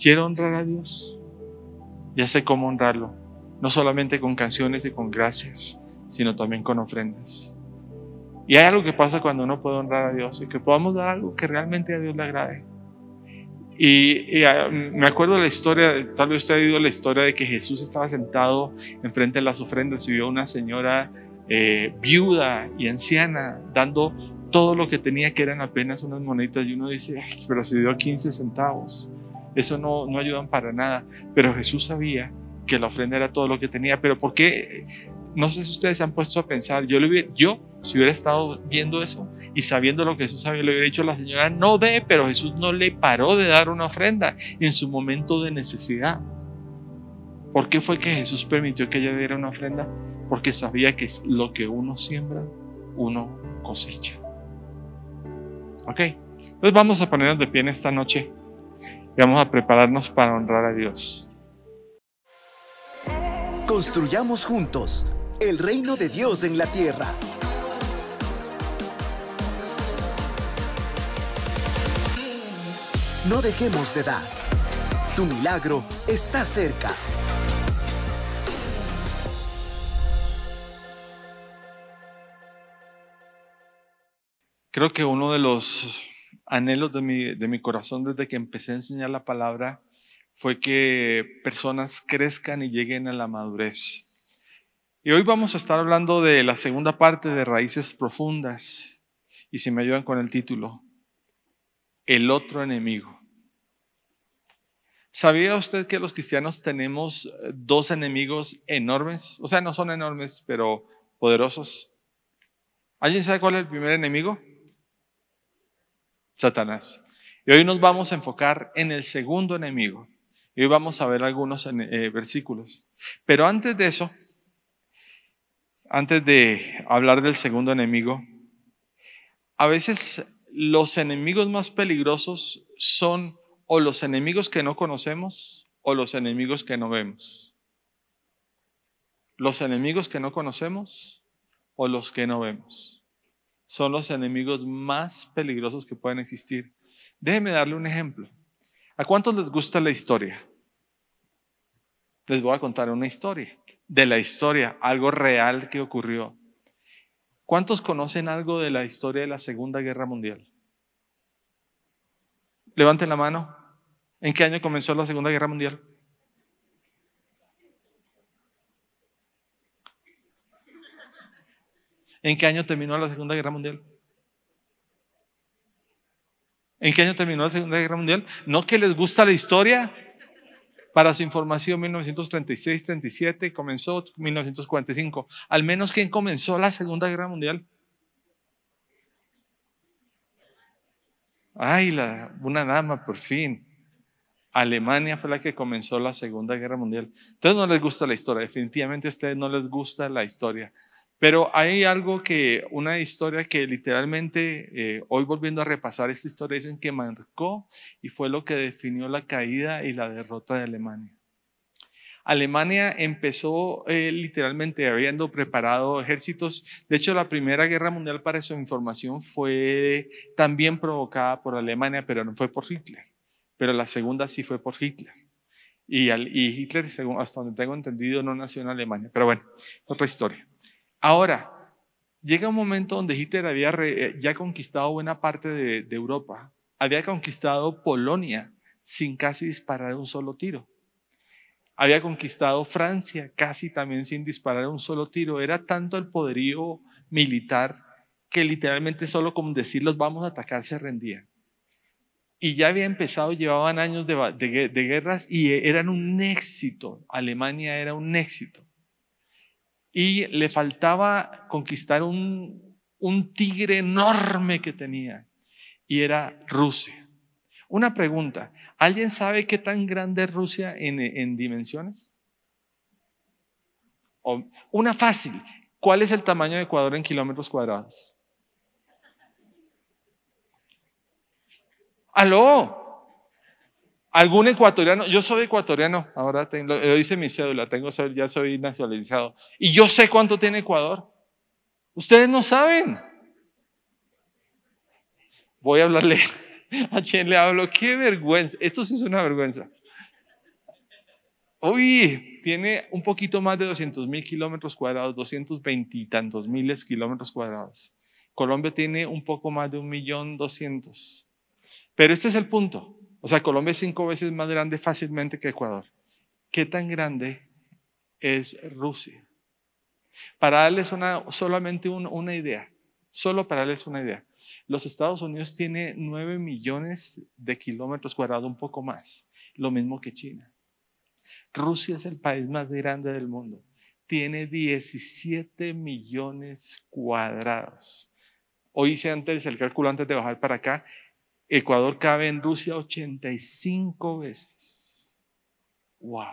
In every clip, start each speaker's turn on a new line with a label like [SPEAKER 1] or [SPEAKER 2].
[SPEAKER 1] quiero honrar a Dios. Ya sé cómo honrarlo, no solamente con canciones y con gracias, sino también con ofrendas. Y hay algo que pasa cuando uno puede honrar a Dios y que podamos dar algo que realmente a Dios le agrade. Y, ah, me acuerdo la historia, tal vez usted ha oído la historia de que Jesús estaba sentado enfrente de las ofrendas y vio a una señora eh, viuda y anciana dando todo lo que tenía, que eran apenas unas monedas. Y uno dice, Ay, pero se dio 15 centavos eso no, no ayudan para nada. Pero Jesús sabía que la ofrenda era todo lo que tenía. Pero ¿por qué? No sé si ustedes se han puesto a pensar. Yo, yo si hubiera estado viendo eso y sabiendo lo que Jesús sabía, le hubiera dicho a la señora, no ve pero Jesús no le paró de dar una ofrenda en su momento de necesidad. ¿Por qué fue que Jesús permitió que ella diera una ofrenda? Porque sabía que lo que uno siembra, uno cosecha. ¿Ok? Entonces vamos a ponernos de pie en esta noche vamos a prepararnos para honrar a Dios. Construyamos juntos el reino de Dios en la tierra. No dejemos de dar. Tu milagro está cerca. Creo que uno de los anhelos de mi, corazón desde que empecé a enseñar la palabra fue que personas crezcan y lleguen a la madurez. Y hoy vamos a estar hablando de la segunda parte de Raíces Profundas. Y si me ayudan con el título, El otro enemigo. ¿Sabía usted que los cristianos tenemos eh, dos enemigos enormes? O sea, no son enormes, pero poderosos. ¿Alguien sabe cuál es el primer enemigo? Satanás. Y hoy nos vamos a enfocar en el segundo enemigo. Y hoy vamos a ver algunos eh, eh, versículos. Pero antes de eso, antes de hablar del segundo enemigo, a veces los enemigos más peligrosos son o los enemigos que no conocemos o los enemigos que no vemos. Los enemigos que no conocemos o los que no vemos son los enemigos más peligrosos que pueden existir. Déjenme darle un ejemplo. ¿A cuántos les gusta la historia? Les voy a contar una historia de la historia, algo real que ocurrió. ¿Cuántos conocen algo de la historia de la Segunda Guerra Mundial? Levanten la mano. ¿En qué año comenzó la Segunda Guerra Mundial? ¿En qué año terminó la Segunda Guerra Mundial? ¿En qué año terminó la Segunda Guerra Mundial? No que les gusta la historia. Para su información, 1936-37 comenzó 1945. Al menos, ¿quién comenzó la Segunda Guerra Mundial? Ay, la, una dama, por fin. Alemania fue la que comenzó la Segunda Guerra Mundial. Entonces no les gusta la historia, definitivamente a ustedes no les gusta la historia. Pero hay algo que, una historia que literalmente, eh, hoy volviendo a repasar esta historia, dicen que marcó y fue lo que definió la caída y la derrota de Alemania. Alemania empezó eh, literalmente habiendo preparado ejércitos. De hecho, la Primera Guerra Mundial, para su información, fue también provocada por Alemania, pero no fue por Hitler. Pero la segunda sí fue por Hitler. Y, y Hitler, según hasta donde tengo entendido, no nació en Alemania. Pero bueno, otra historia. Ahora, llega un momento donde Hitler había eh, ya conquistado buena parte de, Europa, había conquistado Polonia sin casi disparar un solo tiro. Había conquistado Francia casi también sin disparar un solo tiro. Era tanto el poderío militar que literalmente solo con decirlos vamos a atacar se rendían. Y ya había empezado, llevaban años de guerras y eh, eran un éxito. Alemania era un éxito y le faltaba conquistar un, tigre enorme que tenía y era Rusia. Una pregunta, ¿alguien sabe qué tan grande es Rusia en, dimensiones? O, una fácil, ¿cuál es el tamaño de Ecuador en kilómetros cuadrados? Aló, algún ecuatoriano, yo soy ecuatoriano, ahora tengo, lo dice mi cédula, tengo, ya soy nacionalizado, y yo sé cuánto tiene Ecuador. Ustedes no saben. Voy a hablarle a quien le hablo, qué vergüenza, esto sí es una vergüenza. Uy, tiene un poquito más de 200 mil kilómetros cuadrados, 220 y tantos miles kilómetros cuadrados. Colombia tiene un poco más de un millón doscientos. Pero este es el punto. O sea, Colombia es cinco veces más grande fácilmente que Ecuador. ¿Qué tan grande es Rusia? Para darles una, solamente una idea, solo para darles una idea, los Estados Unidos tiene nueve millones de kilómetros cuadrados, un poco más, lo mismo que China. Rusia es el país más grande del mundo, tiene 17 millones cuadrados. Hoy hice antes el cálculo antes de bajar para acá Ecuador cabe en Rusia 85 veces. ¡Wow!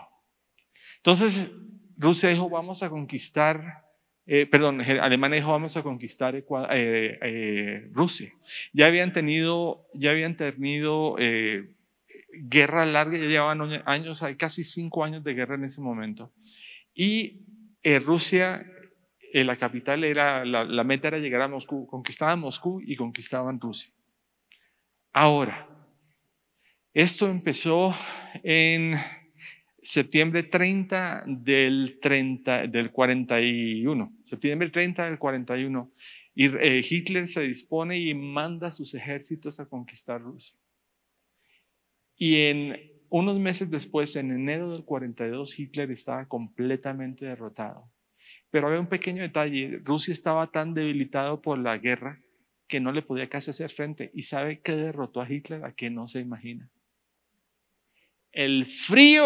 [SPEAKER 1] Entonces, Rusia dijo, vamos a conquistar, eh, perdón, Alemania dijo, vamos a conquistar eh, eh, Rusia. Ya habían tenido, ya habían tenido guerra larga, ya llevaban años, hay casi cinco años de guerra en ese momento. Y Rusia la capital era, la, meta era llegar a Moscú, conquistaban Moscú y conquistaban Rusia. Ahora, esto empezó en septiembre 30 del, 30, del 41, septiembre 30 del 41, y eh, Hitler se dispone y manda sus ejércitos a conquistar Rusia. Y en unos meses después, en enero del 42, Hitler estaba completamente derrotado. Pero había un pequeño detalle, Rusia estaba tan debilitado por la guerra que no le podía casi hacer frente. ¿Y sabe que derrotó a Hitler? A que no se imagina. El frío.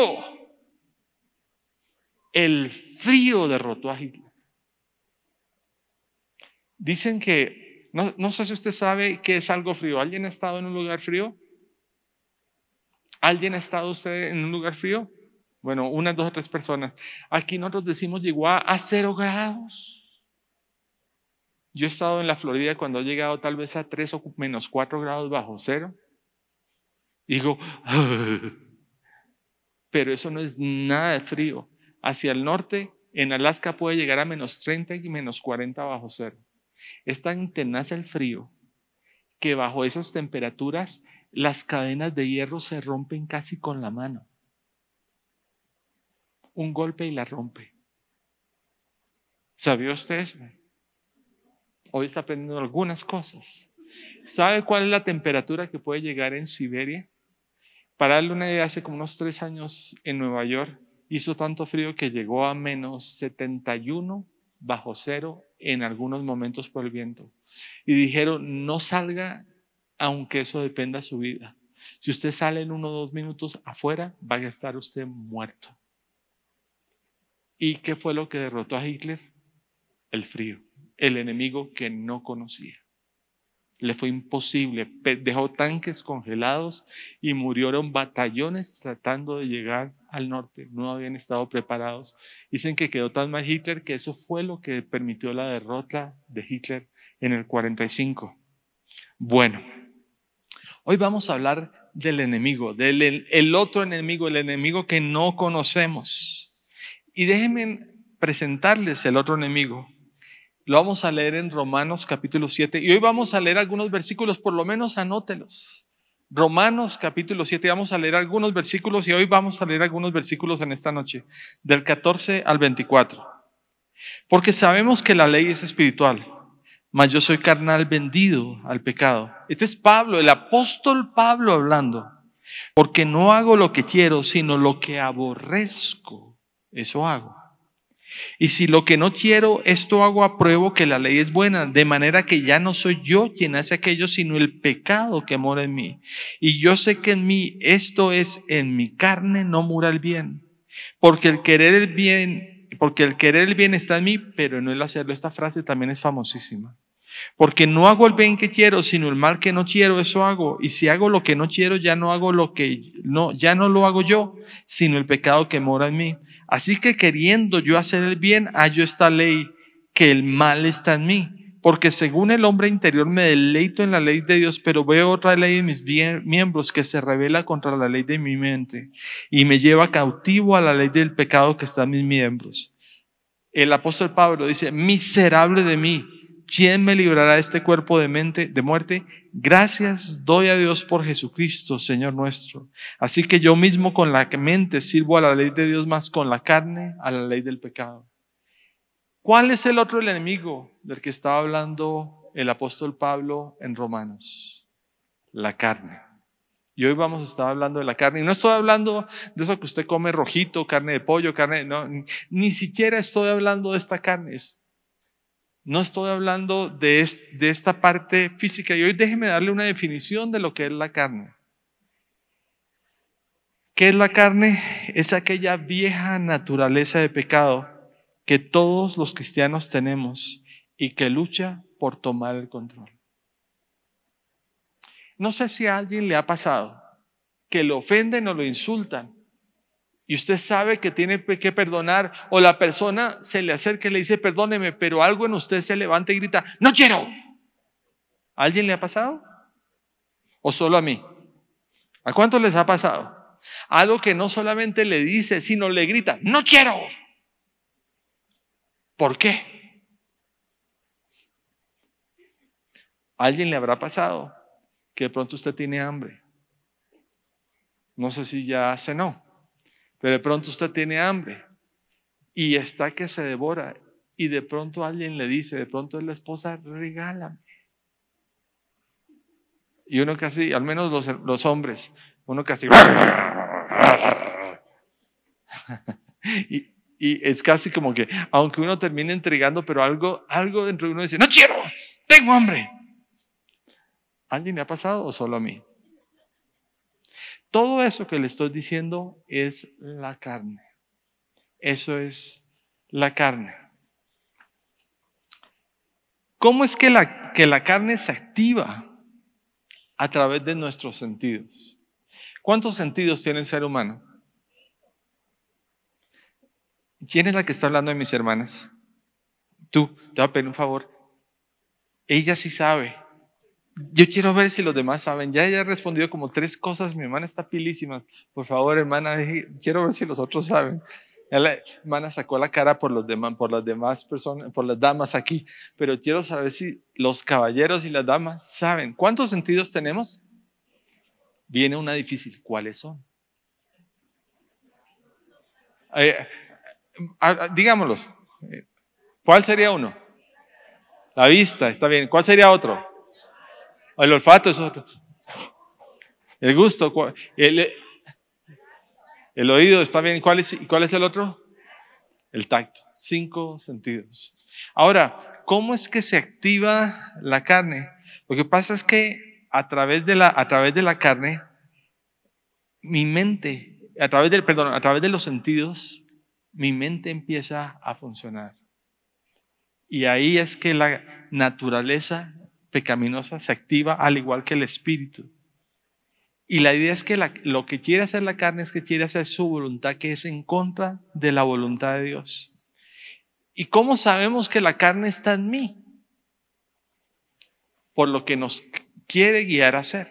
[SPEAKER 1] El frío derrotó a Hitler. Dicen que, no, sé si usted sabe que es algo frío. ¿Alguien ha estado en un lugar frío? ¿Alguien ha estado usted en un lugar frío? Bueno, unas dos o tres personas. Aquí nosotros decimos llegó a cero grados. Yo he estado en la Florida cuando ha llegado tal vez a 3 o menos 4 grados bajo cero. digo, pero eso no es nada de frío. Hacia el norte, en Alaska puede llegar a menos 30 y menos 40 bajo cero. Es tan tenaz el frío que bajo esas temperaturas las cadenas de hierro se rompen casi con la mano. Un golpe y la rompe. ¿Sabía usted eso? Hoy está aprendiendo algunas cosas. ¿Sabe cuál es la temperatura que puede llegar en Siberia? Para darle una idea, hace como unos tres años en Nueva York hizo tanto frío que llegó a menos 71 bajo cero en algunos momentos por el viento. Y dijeron, no salga aunque eso dependa de su vida. Si usted sale en uno o dos minutos afuera, va a estar usted muerto. ¿Y qué fue lo que derrotó a Hitler? El frío el enemigo que no conocía. Le fue imposible, dejó tanques congelados y murieron batallones tratando de llegar al norte. No habían estado preparados. Dicen que quedó tan mal Hitler que eso fue lo que permitió la derrota de Hitler en el 45. Bueno, hoy vamos a hablar del enemigo, del el otro enemigo, el enemigo que no conocemos. Y déjenme presentarles el otro enemigo, lo vamos a leer en Romanos capítulo 7 y hoy vamos a leer algunos versículos, por lo menos anótelos. Romanos capítulo 7, vamos a leer algunos versículos y hoy vamos a leer algunos versículos en esta noche, del 14 al 24. Porque sabemos que la ley es espiritual, mas yo soy carnal vendido al pecado. Este es Pablo, el apóstol Pablo hablando, porque no hago lo que quiero, sino lo que aborrezco, eso hago. Y si lo que no quiero, esto hago, apruebo que la ley es buena, de manera que ya no soy yo quien hace aquello, sino el pecado que mora en mí. Y yo sé que en mí, esto es, en mi carne no mora el bien. Porque el querer el bien, porque el querer el bien está en mí, pero no el hacerlo. Esta frase también es famosísima. Porque no hago el bien que quiero, sino el mal que no quiero, eso hago. Y si hago lo que no quiero, ya no hago lo que no, ya no lo hago yo, sino el pecado que mora en mí. Así que queriendo yo hacer el bien, hallo esta ley, que el mal está en mí. Porque según el hombre interior me deleito en la ley de Dios, pero veo otra ley de mis miembros que se revela contra la ley de mi mente y me lleva cautivo a la ley del pecado que está en mis miembros. El apóstol Pablo dice, miserable de mí, ¿quién me librará de este cuerpo de, mente, de muerte? Gracias doy a Dios por Jesucristo, Señor nuestro. Así que yo mismo con la mente sirvo a la ley de Dios, más con la carne a la ley del pecado. ¿Cuál es el otro enemigo del que estaba hablando el apóstol Pablo en Romanos? La carne. Y hoy vamos a estar hablando de la carne. Y no estoy hablando de eso que usted come rojito, carne de pollo, carne, no, ni, siquiera estoy hablando de esta carne. No estoy hablando de, esta parte física. Y hoy déjeme darle una definición de lo que es la carne. ¿Qué es la carne? Es aquella vieja naturaleza de pecado que todos los cristianos tenemos y que lucha por tomar el control. No sé si a alguien le ha pasado que lo ofenden o lo insultan y usted sabe que tiene que perdonar o la persona se le acerca y le dice, perdóneme, pero algo en usted se levanta y grita, no quiero. ¿A alguien le ha pasado? ¿O solo a mí? ¿A cuánto les ha pasado? Algo que no solamente le dice, sino le grita, no quiero. ¿Por qué? alguien le habrá pasado que de pronto usted tiene hambre? No sé si ya cenó. Pero de pronto usted tiene hambre y está que se devora y de pronto alguien le dice, de pronto es la esposa, regálame. Y uno casi, al menos los, hombres, uno casi... y, y, es casi como que, aunque uno termine entregando, pero algo, algo dentro de uno dice, no quiero, tengo hambre. ¿Alguien le ha pasado o solo a mí? Todo eso que le estoy diciendo es la carne. Eso es la carne. ¿Cómo es que la, que la carne se activa? A través de nuestros sentidos. ¿Cuántos sentidos tiene el ser humano? ¿Quién es la que está hablando de mis hermanas? Tú, te voy a pedir un favor. Ella sí sabe yo quiero ver si los demás saben. Ya ya respondió respondido como tres cosas. Mi hermana está pilísima. Por favor, hermana, quiero ver si los otros saben. La hermana sacó la cara por los demás, por las demás personas, por las damas aquí. Pero quiero saber si los caballeros y las damas saben. ¿Cuántos sentidos tenemos? Viene una difícil. ¿Cuáles son? Eh, digámoslos. ¿Cuál sería uno? La vista, está bien. ¿Cuál sería otro? El olfato es otro. El gusto. El, oído está bien. ¿Cuál es, ¿Cuál es el otro? El tacto. Cinco sentidos. Ahora, ¿cómo es que se activa la carne? Lo que pasa es que a través de la, a través de la carne, mi mente, a través del, perdón, a través de los sentidos, mi mente empieza a funcionar. Y ahí es que la naturaleza pecaminosa se activa al igual que el espíritu. Y la idea es que lo que quiere hacer la carne es que quiere hacer su voluntad que es en contra de la voluntad de Dios. ¿Y cómo sabemos que la carne está en mí? Por lo que nos quiere guiar a hacer.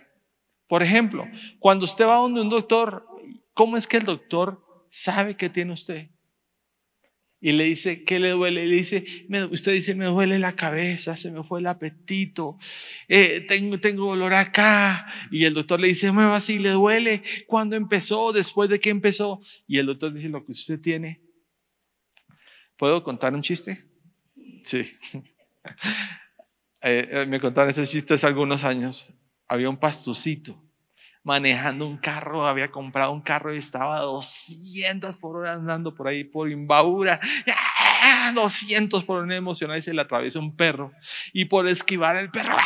[SPEAKER 1] Por ejemplo, cuando usted va donde un doctor, ¿cómo es que el doctor sabe que tiene usted? Y le dice, ¿qué le duele? Le dice, usted dice, me duele la cabeza, se me fue el apetito, eh, tengo, tengo dolor acá. Y el doctor le dice, va así, le duele. ¿Cuándo empezó? ¿Después de qué empezó? Y el doctor dice, lo que usted tiene. ¿Puedo contar un chiste? Sí. Eh, eh, me contaron ese chiste hace algunos años. Había un pastucito manejando un carro, había comprado un carro y estaba 200 por hora andando por ahí por imbaura 200 ¡Ah, ah, ah! por hora emocional y se le atraviesa un perro. Y por esquivar el perro,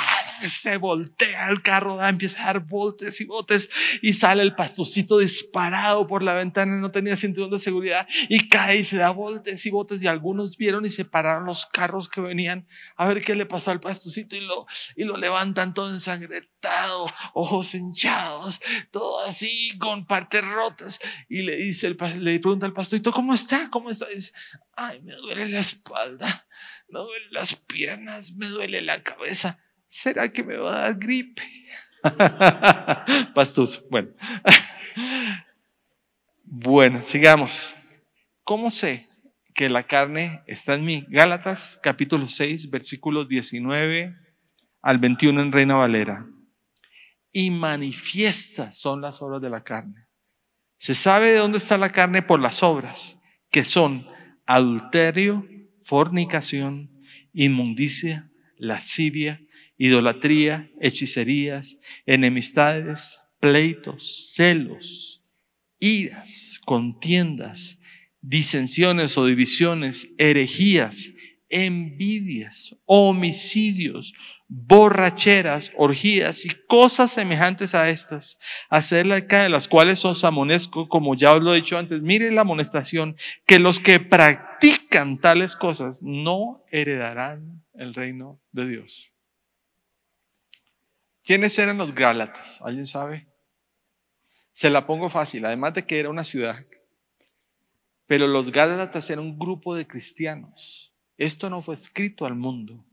[SPEAKER 1] se voltea el carro, da, empieza a dar voltes y botes y sale el pastorcito disparado por la ventana, no tenía cinturón de seguridad y cae y se da voltes y botes y algunos vieron y se pararon los carros que venían a ver qué le pasó al pastorcito y lo, y lo levantan todo ensangrentado, ojos hinchados, todo así con partes rotas y le dice, le pregunta al pastucito ¿cómo está? ¿Cómo está? dice, ay, me duele la espalda, me duelen las piernas, me duele la cabeza. ¿será que me va a dar gripe? Pastuso, bueno. bueno, sigamos. ¿Cómo sé que la carne está en mí? Gálatas capítulo 6, versículos 19 al 21 en Reina Valera. Y manifiestas son las obras de la carne. Se sabe de dónde está la carne por las obras, que son adulterio, fornicación, inmundicia, lascivia, idolatría, hechicerías, enemistades, pleitos, celos, iras, contiendas, disensiones o divisiones, herejías, envidias, homicidios, borracheras, orgías y cosas semejantes a estas, acerca de las cuales os amonesco, como ya os lo he dicho antes, mire la amonestación, que los que practican tales cosas no heredarán el reino de Dios. ¿Quiénes eran los Gálatas? ¿Alguien sabe? Se la pongo fácil, además de que era una ciudad. Pero los Gálatas eran un grupo de cristianos. Esto no fue escrito al mundo.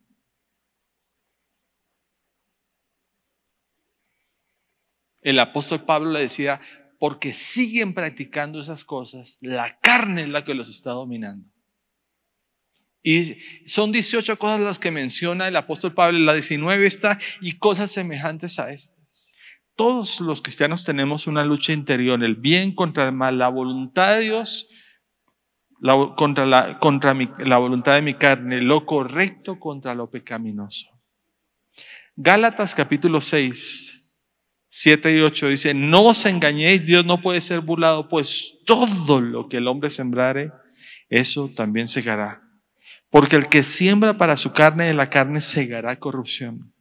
[SPEAKER 1] El apóstol Pablo le decía, porque siguen practicando esas cosas, la carne es la que los está dominando. Y son 18 cosas las que menciona el apóstol Pablo, la 19 está, y cosas semejantes a estas. Todos los cristianos tenemos una lucha interior, el bien contra el mal, la voluntad de Dios contra, la, contra la voluntad de mi carne, lo correcto contra lo pecaminoso. Gálatas capítulo 6, 7 y 8 dice, no os engañéis, Dios no puede ser burlado, pues todo lo que el hombre sembrare, eso también segará. Porque el que siembra para su carne, de la carne segará corrupción.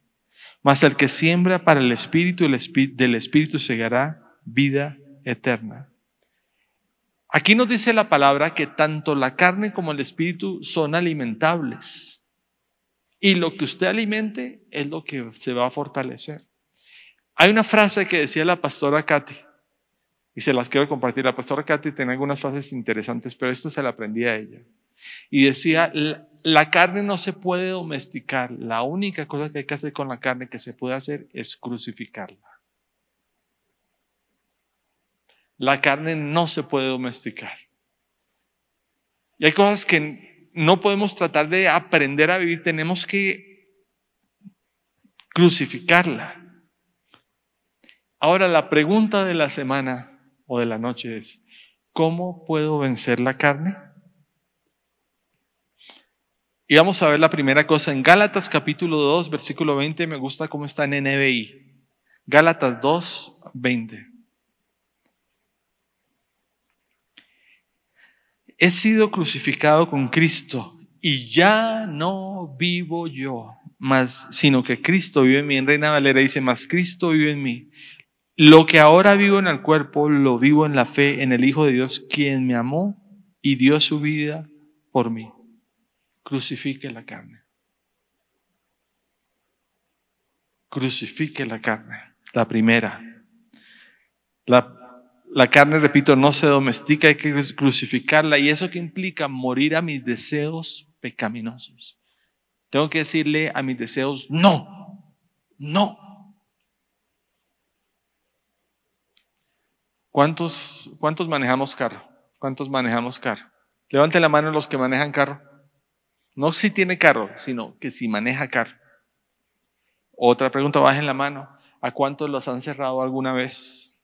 [SPEAKER 1] Mas el que siembra para el espíritu, el espíritu del espíritu segará vida eterna. Aquí nos dice la palabra que tanto la carne como el espíritu son alimentables. Y lo que usted alimente es lo que se va a fortalecer. Hay una frase que decía la pastora Katy, y se las quiero compartir. La pastora Katy tiene algunas frases interesantes, pero esto se la aprendí a ella. Y decía, la carne no se puede domesticar. La única cosa que hay que hacer con la carne que se puede hacer es crucificarla. La carne no se puede domesticar. Y hay cosas que no podemos tratar de aprender a vivir. Tenemos que crucificarla. Ahora la pregunta de la semana o de la noche es, ¿cómo puedo vencer la carne? Y vamos a ver la primera cosa en Gálatas capítulo 2, versículo 20. Me gusta cómo está en NBI. Gálatas 2, 20. He sido crucificado con Cristo y ya no vivo yo, mas sino que Cristo vive en mí. En Reina Valera dice, más Cristo vive en mí. Lo que ahora vivo en el cuerpo, lo vivo en la fe, en el Hijo de Dios, quien me amó y dio su vida por mí crucifique la carne. Crucifique la carne, la primera. La, carne, repito, no se domestica, hay que crucificarla y eso que implica morir a mis deseos pecaminosos. Tengo que decirle a mis deseos, no, no. ¿Cuántos, cuántos manejamos carro? ¿Cuántos manejamos carro? Levanten la mano los que manejan carro. No si tiene carro, sino que si maneja carro. Otra pregunta, en la mano. ¿A cuántos los han cerrado alguna vez?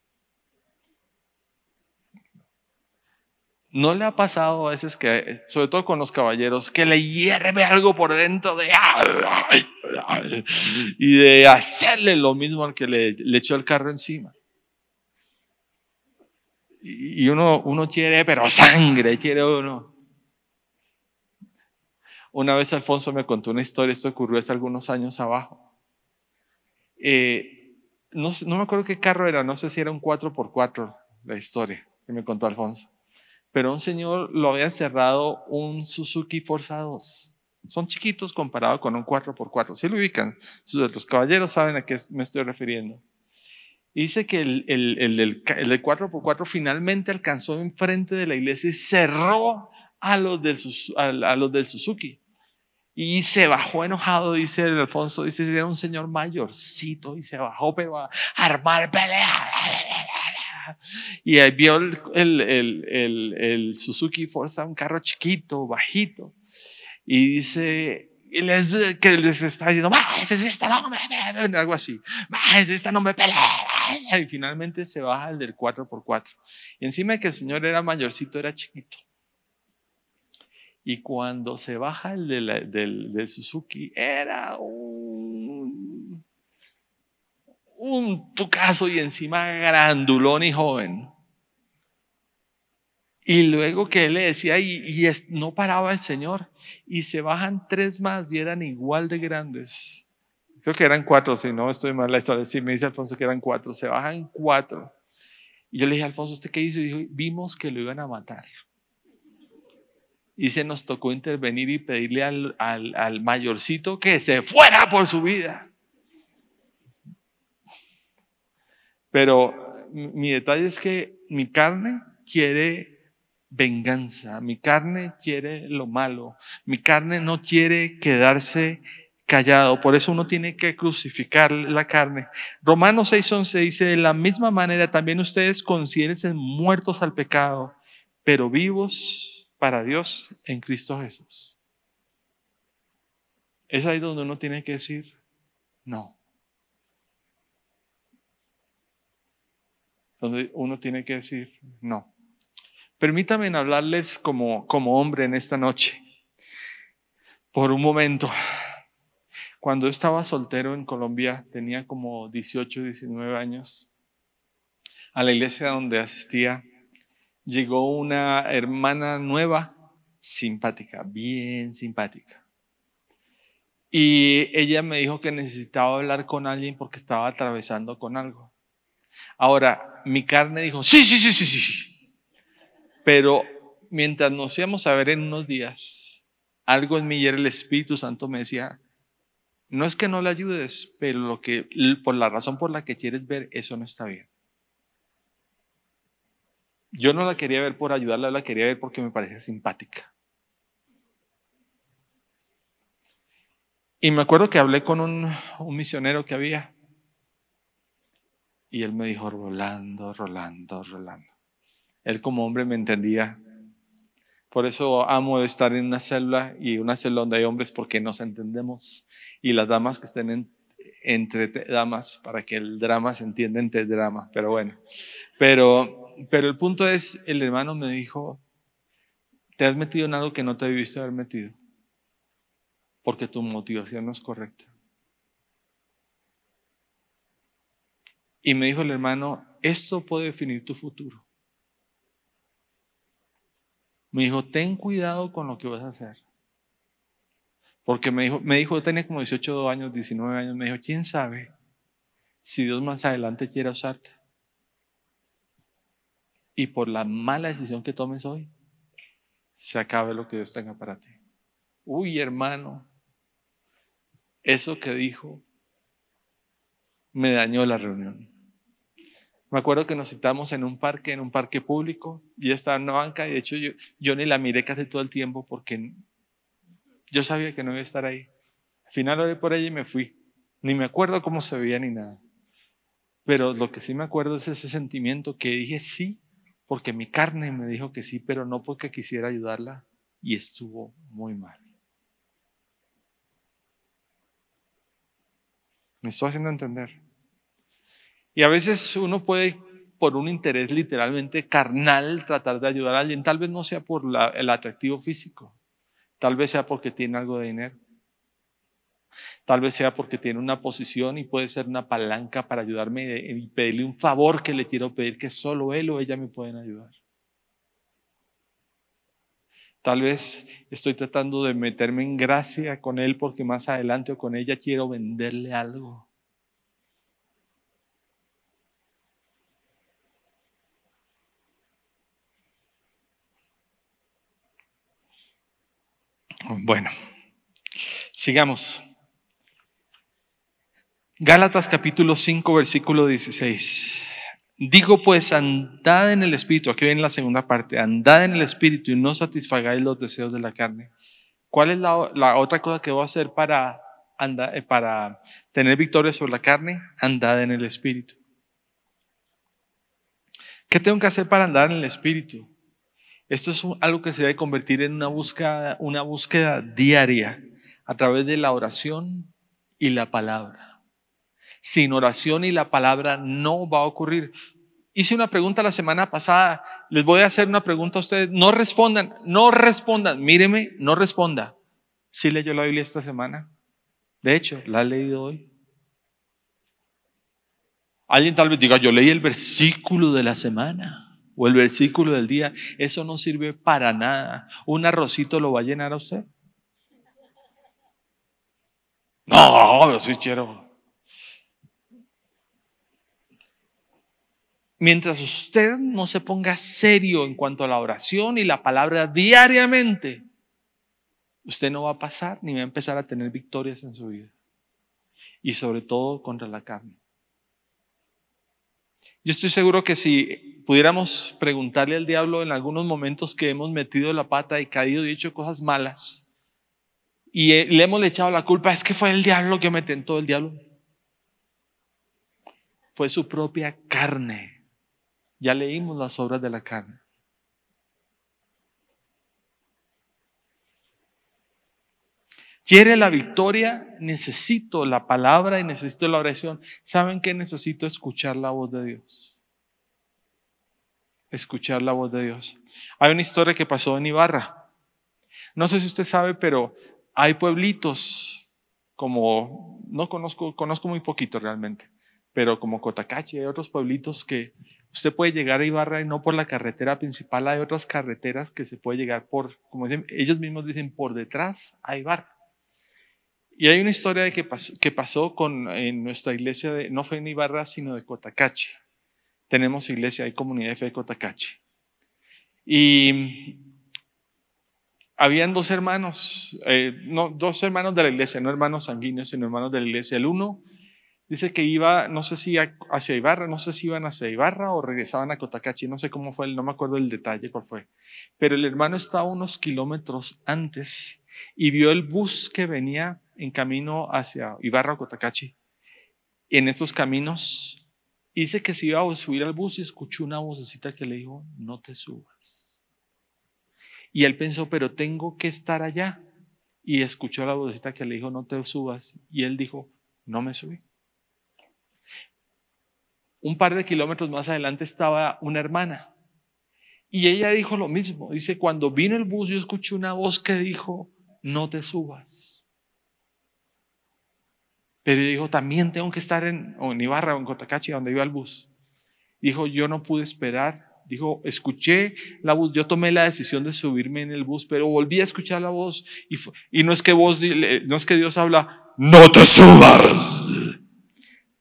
[SPEAKER 1] ¿No le ha pasado a veces que, sobre todo con los caballeros, que le hierve algo por dentro de... y de hacerle lo mismo al que le, le echó el carro encima? Y uno, uno quiere, pero sangre quiere uno. Una vez Alfonso me contó una historia, esto ocurrió hace algunos años abajo. Eh, no, me acuerdo qué carro era, no sé si era un 4x4 la historia que me contó Alfonso. Pero un señor lo había cerrado un Suzuki Forza 2. Son chiquitos comparado con un 4x4. Si lo ubican, los caballeros saben a qué me estoy refiriendo. dice que el, el, el, el, 4x4 finalmente alcanzó enfrente de la iglesia y cerró a los del, a los del Suzuki. Y se bajó enojado, dice el Alfonso, dice, era un señor mayorcito y se bajó, pero a armar pelea. Y vio el, el, el, el, Suzuki Forza, un carro chiquito, bajito. Y dice, que les está diciendo, más es este nombre, algo así, más es este me pelea. Y finalmente se baja el del 4x4. Y encima que el señor era mayorcito, era chiquito. Y cuando se baja el de del, Suzuki, era un, un tucazo y encima grandulón y joven. Y luego que él le decía, y, no paraba el Señor, y se bajan tres más y eran igual de grandes. Creo que eran cuatro, si no estoy mal la historia. me dice Alfonso que eran cuatro, se bajan cuatro. Y yo le dije, Alfonso, ¿usted qué hizo? Y dijo, vimos que lo iban a matar y se nos tocó intervenir y pedirle al, al, mayorcito que se fuera por su vida. Pero mi detalle es que mi carne quiere venganza, mi carne quiere lo malo, mi carne no quiere quedarse callado. Por eso uno tiene que crucificar la carne. Romanos 6:11 dice, de la misma manera también ustedes ser muertos al pecado, pero vivos para Dios en Cristo Jesús. Es ahí donde uno tiene que decir no. Donde uno tiene que decir no. Permítanme hablarles como, como hombre en esta noche. Por un momento, cuando estaba soltero en Colombia, tenía como 18, 19 años, a la iglesia donde asistía, llegó una hermana nueva, simpática, bien simpática. Y ella me dijo que necesitaba hablar con alguien porque estaba atravesando con algo. Ahora, mi carne dijo, sí, sí, sí, sí, sí. Pero mientras nos íbamos a ver en unos días, algo en mí y el Espíritu Santo me decía, no es que no le ayudes, pero lo que, por la razón por la que quieres ver, eso no está bien. Yo no la quería ver por ayudarla, la quería ver porque me parecía simpática. Y me acuerdo que hablé con un, misionero que había. Y él me dijo, Rolando, Rolando, Rolando. Él como hombre me entendía. Por eso amo estar en una celda y una celda donde hay hombres porque nos entendemos. Y las damas que estén entre damas para que el drama se entienda entre drama. Pero bueno, pero pero el punto es, el hermano me dijo, te has metido en algo que no te debiste haber metido, porque tu motivación no es correcta. Y me dijo el hermano, esto puede definir tu futuro. Me dijo, ten cuidado con lo que vas a hacer. Porque me dijo, me dijo, yo tenía como 18 años, 19 años, me dijo, ¿quién sabe si Dios más adelante quiere usarte? y por la mala decisión que tomes hoy, se acabe lo que Dios tenga para ti. Uy, hermano, eso que dijo me dañó la reunión. Me acuerdo que nos citamos en un parque, en un parque público, y estaba en una banca, y de hecho yo, yo ni la miré casi todo el tiempo porque yo sabía que no iba a estar ahí. Al final oré por allí y me fui. Ni me acuerdo cómo se veía ni nada. Pero lo que sí me acuerdo es ese sentimiento que dije sí porque mi carne me dijo que sí, pero no porque quisiera ayudarla y estuvo muy mal. Me estoy haciendo entender. Y a veces uno puede, por un interés literalmente carnal, tratar de ayudar a alguien. Tal vez no sea por el atractivo físico, tal vez sea porque tiene algo de dinero. Tal vez sea porque tiene una posición y puede ser una palanca para ayudarme y pedirle un favor que le quiero pedir que solo él o ella me pueden ayudar. Tal vez estoy tratando de meterme en gracia con él porque más adelante o con ella quiero venderle algo. Bueno, sigamos. Gálatas capítulo 5, versículo 16. Digo pues, andad en el Espíritu, aquí viene la segunda parte, andad en el Espíritu y no satisfagáis los deseos de la carne. ¿Cuál es la, otra cosa que voy a hacer eh, para, tener victoria sobre la carne? Andad en el Espíritu. ¿Qué tengo que hacer para andar en el Espíritu? Esto es algo que se debe convertir en una búsqueda diaria a través de la oración y la palabra. Sin oración y la palabra no va a ocurrir. Hice una pregunta la semana pasada. Les voy a hacer una pregunta a ustedes. No respondan, no respondan. Míreme, no responda. Sí leyó la Biblia esta semana. De hecho, la ha leído hoy. Alguien tal vez diga, yo leí el versículo de la semana o el versículo del día. Eso no sirve para nada. Un arrocito lo va a llenar a usted. No, yo sí quiero. Mientras usted no se ponga serio en cuanto a la oración y la palabra diariamente, usted no va a pasar ni va a empezar a tener victorias en su vida. Y sobre todo contra la carne. Yo estoy seguro que si pudiéramos preguntarle al diablo en algunos momentos que hemos metido la pata y caído y hecho cosas malas, y eh, le hemos echado la culpa, es que fue el diablo que en todo el diablo. Fue su propia carne ya leímos las obras de la carne. Quiere la victoria, necesito la palabra y necesito la oración. ¿Saben qué? Necesito escuchar la voz de Dios. Escuchar la voz de Dios. Hay una historia que pasó en Ibarra. No sé si usted sabe, pero hay pueblitos como, no conozco, conozco muy poquito realmente, pero como Cotacachi, hay otros pueblitos que Usted puede llegar a Ibarra y no por la carretera principal, hay otras carreteras que se puede llegar por, como dicen, ellos mismos dicen, por detrás a Ibarra. Y hay una historia de que pasó, con, en nuestra iglesia, de, no fue en Ibarra, sino de Cotacache. Tenemos iglesia, hay comunidad de fe de Cotacache. Y habían dos hermanos, eh, no, dos hermanos de la iglesia, no hermanos sanguíneos, sino hermanos de la iglesia. El uno Dice que iba, no sé si hacia Ibarra, no sé si iban hacia Ibarra o regresaban a Cotacachi, no sé cómo fue, no me acuerdo el detalle cuál fue. Pero el hermano estaba unos kilómetros antes y vio el bus que venía en camino hacia Ibarra o Cotacachi. En estos caminos, dice que se iba a subir al bus y escuchó una vocecita que le dijo, no te subas. Y él pensó, pero tengo que estar allá. Y escuchó la vocecita que le dijo, no te subas. Y él dijo, no me subí un par de kilómetros más adelante estaba una hermana. Y ella dijo lo mismo. Dice, cuando vino el bus yo escuché una voz que dijo, no te subas. Pero dijo, también tengo que estar en, o Ibarra o en Cotacachi, donde iba el bus. Dijo, yo no pude esperar. Dijo, escuché la voz, yo tomé la decisión de subirme en el bus, pero volví a escuchar la voz. Y, y no es que vos, no es que Dios habla, no te subas.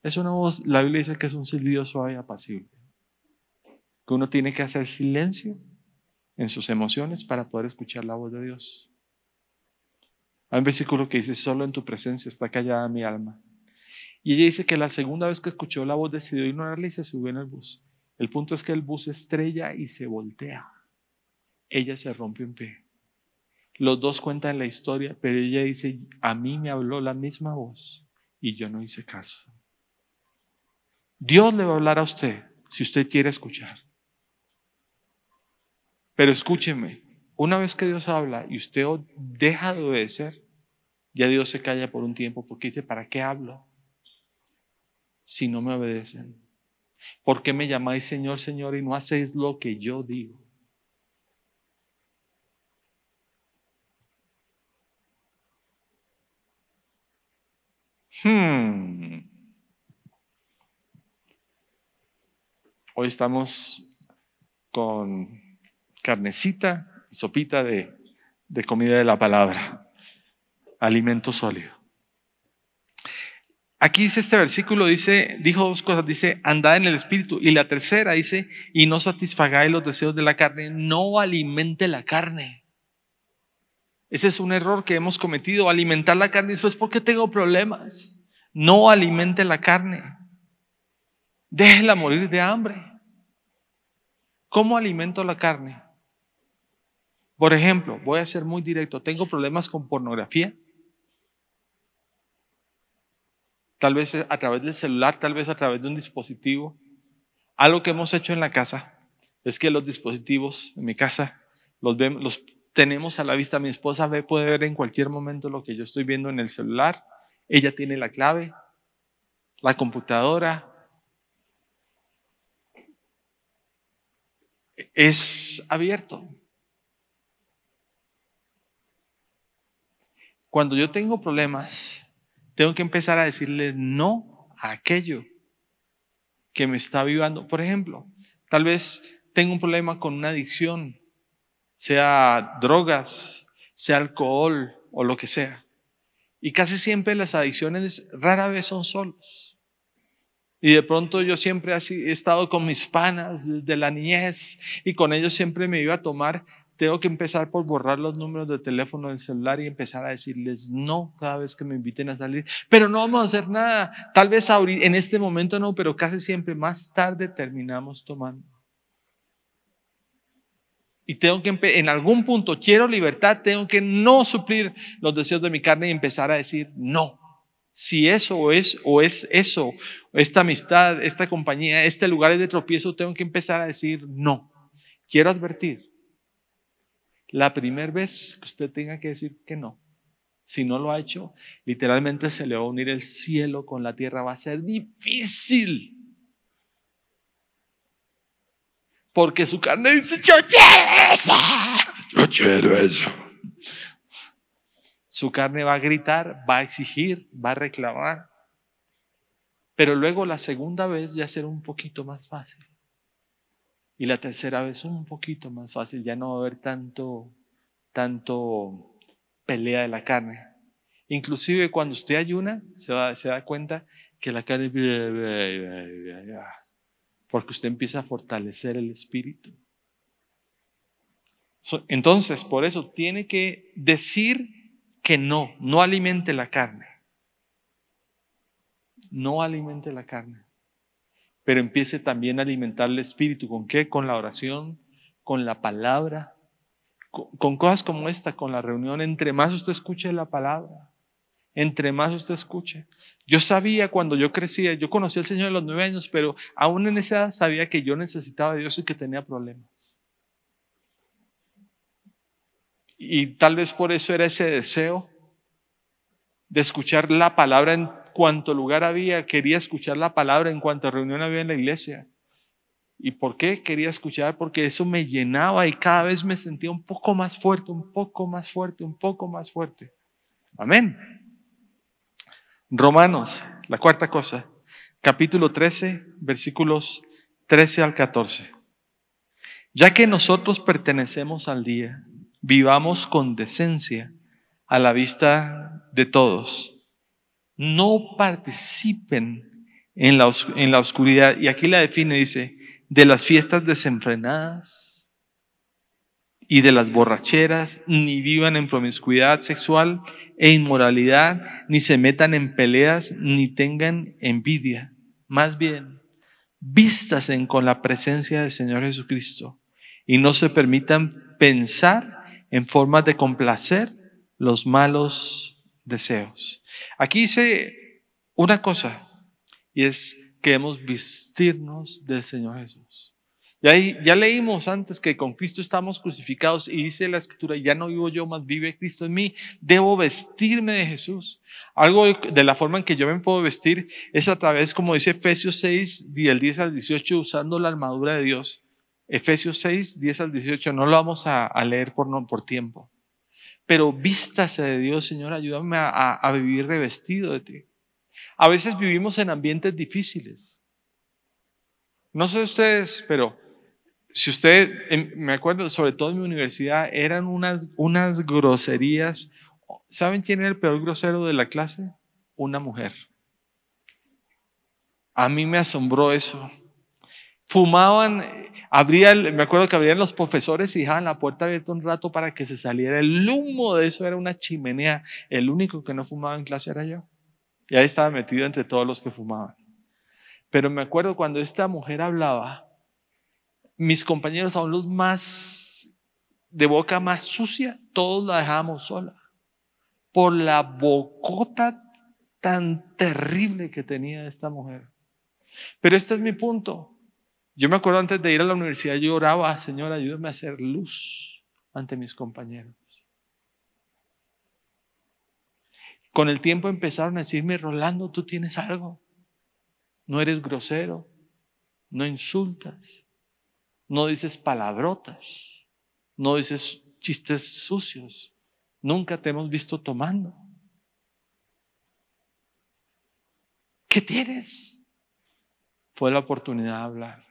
[SPEAKER 1] Es una voz, la Biblia dice que es un silbido suave y apacible. Que uno tiene que hacer silencio en sus emociones para poder escuchar la voz de Dios. Hay un versículo que dice, solo en tu presencia está callada mi alma. Y ella dice que la segunda vez que escuchó la voz decidió ignorarla y se subió en el bus. El punto es que el bus estrella y se voltea. Ella se rompe un pie. Los dos cuentan la historia, pero ella dice, a mí me habló la misma voz y yo no hice caso. Dios le va a hablar a usted si usted quiere escuchar. Pero escúcheme, una vez que Dios habla y usted deja de obedecer, ya Dios se calla por un tiempo porque dice, ¿para qué hablo? Si no me obedecen. ¿Por qué me llamáis Señor, Señor y no hacéis lo que yo digo? Hmm. Hoy estamos con carnecita, sopita de, comida de la palabra, alimento sólido. Aquí dice este versículo, dice, dijo dos cosas, dice, andad en el espíritu. Y la tercera dice, y no satisfagáis los deseos de la carne, no alimente la carne. Ese es un error que hemos cometido, alimentar la carne. Eso es porque tengo problemas. No alimente la carne. Déjela morir de hambre. ¿Cómo alimento la carne? Por ejemplo, voy a ser muy directo, tengo problemas con pornografía. Tal vez a través del celular, tal vez a través de un dispositivo. Algo que hemos hecho en la casa es que los dispositivos en mi casa los, vemos, los tenemos a la vista. Mi esposa puede ver en cualquier momento lo que yo estoy viendo en el celular. Ella tiene la clave, la computadora, es abierto. Cuando yo tengo problemas, tengo que empezar a decirle no a aquello que me está avivando. Por ejemplo, tal vez tengo un problema con una adicción, sea drogas, sea alcohol o lo que sea. Y casi siempre las adicciones rara vez son solos y de pronto yo siempre así, he estado con mis panas de la niñez y con ellos siempre me iba a tomar. Tengo que empezar por borrar los números de teléfono del celular y empezar a decirles no cada vez que me inviten a salir. Pero no vamos a hacer nada. Tal vez en este momento no, pero casi siempre más tarde terminamos tomando. Y tengo que, en algún punto, quiero libertad, tengo que no suplir los deseos de mi carne y empezar a decir no. Si eso es o es eso, esta amistad, esta compañía, este lugar es de tropiezo, tengo que empezar a decir no. Quiero advertir, la primera vez que usted tenga que decir que no, si no lo ha hecho, literalmente se le va a unir el cielo con la tierra, va a ser difícil. Porque su carne dice, yo quiero eso. Yo quiero eso. Su carne va a gritar, va a exigir, va a reclamar. Pero luego la segunda vez ya será un poquito más fácil. Y la tercera vez un poquito más fácil. Ya no va a haber tanto, tanto pelea de la carne. Inclusive cuando usted ayuna, se, se da cuenta que la carne... Porque usted empieza a fortalecer el espíritu. Entonces, por eso tiene que decir que no, no alimente la carne. No alimente la carne. Pero empiece también a alimentar el espíritu. ¿Con qué? Con la oración, con la palabra, con, cosas como esta, con la reunión. Entre más usted escuche la palabra, entre más usted escuche. Yo sabía cuando yo crecía, yo conocí al Señor a los nueve años, pero aún en esa edad sabía que yo necesitaba a Dios y que tenía problemas. Y tal vez por eso era ese deseo de escuchar la palabra en cuanto lugar había, quería escuchar la palabra en cuanto reunión había en la iglesia. ¿Y por qué quería escuchar? Porque eso me llenaba y cada vez me sentía un poco más fuerte, un poco más fuerte, un poco más fuerte. Amén. Romanos, la cuarta cosa, capítulo 13, versículos 13 al 14. Ya que nosotros pertenecemos al día, vivamos con decencia a la vista de todos. No participen en la, en la oscuridad. Y aquí la define, dice, de las fiestas desenfrenadas y de las borracheras, ni vivan en promiscuidad sexual e inmoralidad, ni se metan en peleas, ni tengan envidia. Más bien, vístasen con la presencia del Señor Jesucristo y no se permitan pensar en forma de complacer los malos deseos. Aquí dice una cosa, y es que hemos vestirnos del Señor Jesús. Ya, ya leímos antes que con Cristo estamos crucificados y dice la escritura, ya no vivo yo, más vive Cristo en mí. Debo vestirme de Jesús. Algo de la forma en que yo me puedo vestir es a través, como dice Efesios 6, del 10 al 18, usando la armadura de Dios. Efesios 6, 10 al 18, no lo vamos a, leer por, no, por tiempo. Pero vístase de Dios, Señor, ayúdame a, vivir revestido de ti. A veces vivimos en ambientes difíciles. No sé ustedes, pero si ustedes me acuerdo, sobre todo en mi universidad, eran unas, unas groserías. ¿Saben quién era el peor grosero de la clase? Una mujer. A mí me asombró eso fumaban, abría me acuerdo que abrían los profesores y dejaban la puerta abierta un rato para que se saliera el humo de eso, era una chimenea. El único que no fumaba en clase era yo. Y ahí estaba metido entre todos los que fumaban. Pero me acuerdo cuando esta mujer hablaba, mis compañeros, aún los más de boca más sucia, todos la dejábamos sola. Por la bocota tan terrible que tenía esta mujer. Pero este es mi punto. Yo me acuerdo antes de ir a la universidad, yo oraba, Señor, ayúdame a hacer luz ante mis compañeros. Con el tiempo empezaron a decirme, Rolando, tú tienes algo. No eres grosero, no insultas, no dices palabrotas, no dices chistes sucios. Nunca te hemos visto tomando. ¿Qué tienes? Fue la oportunidad de hablar.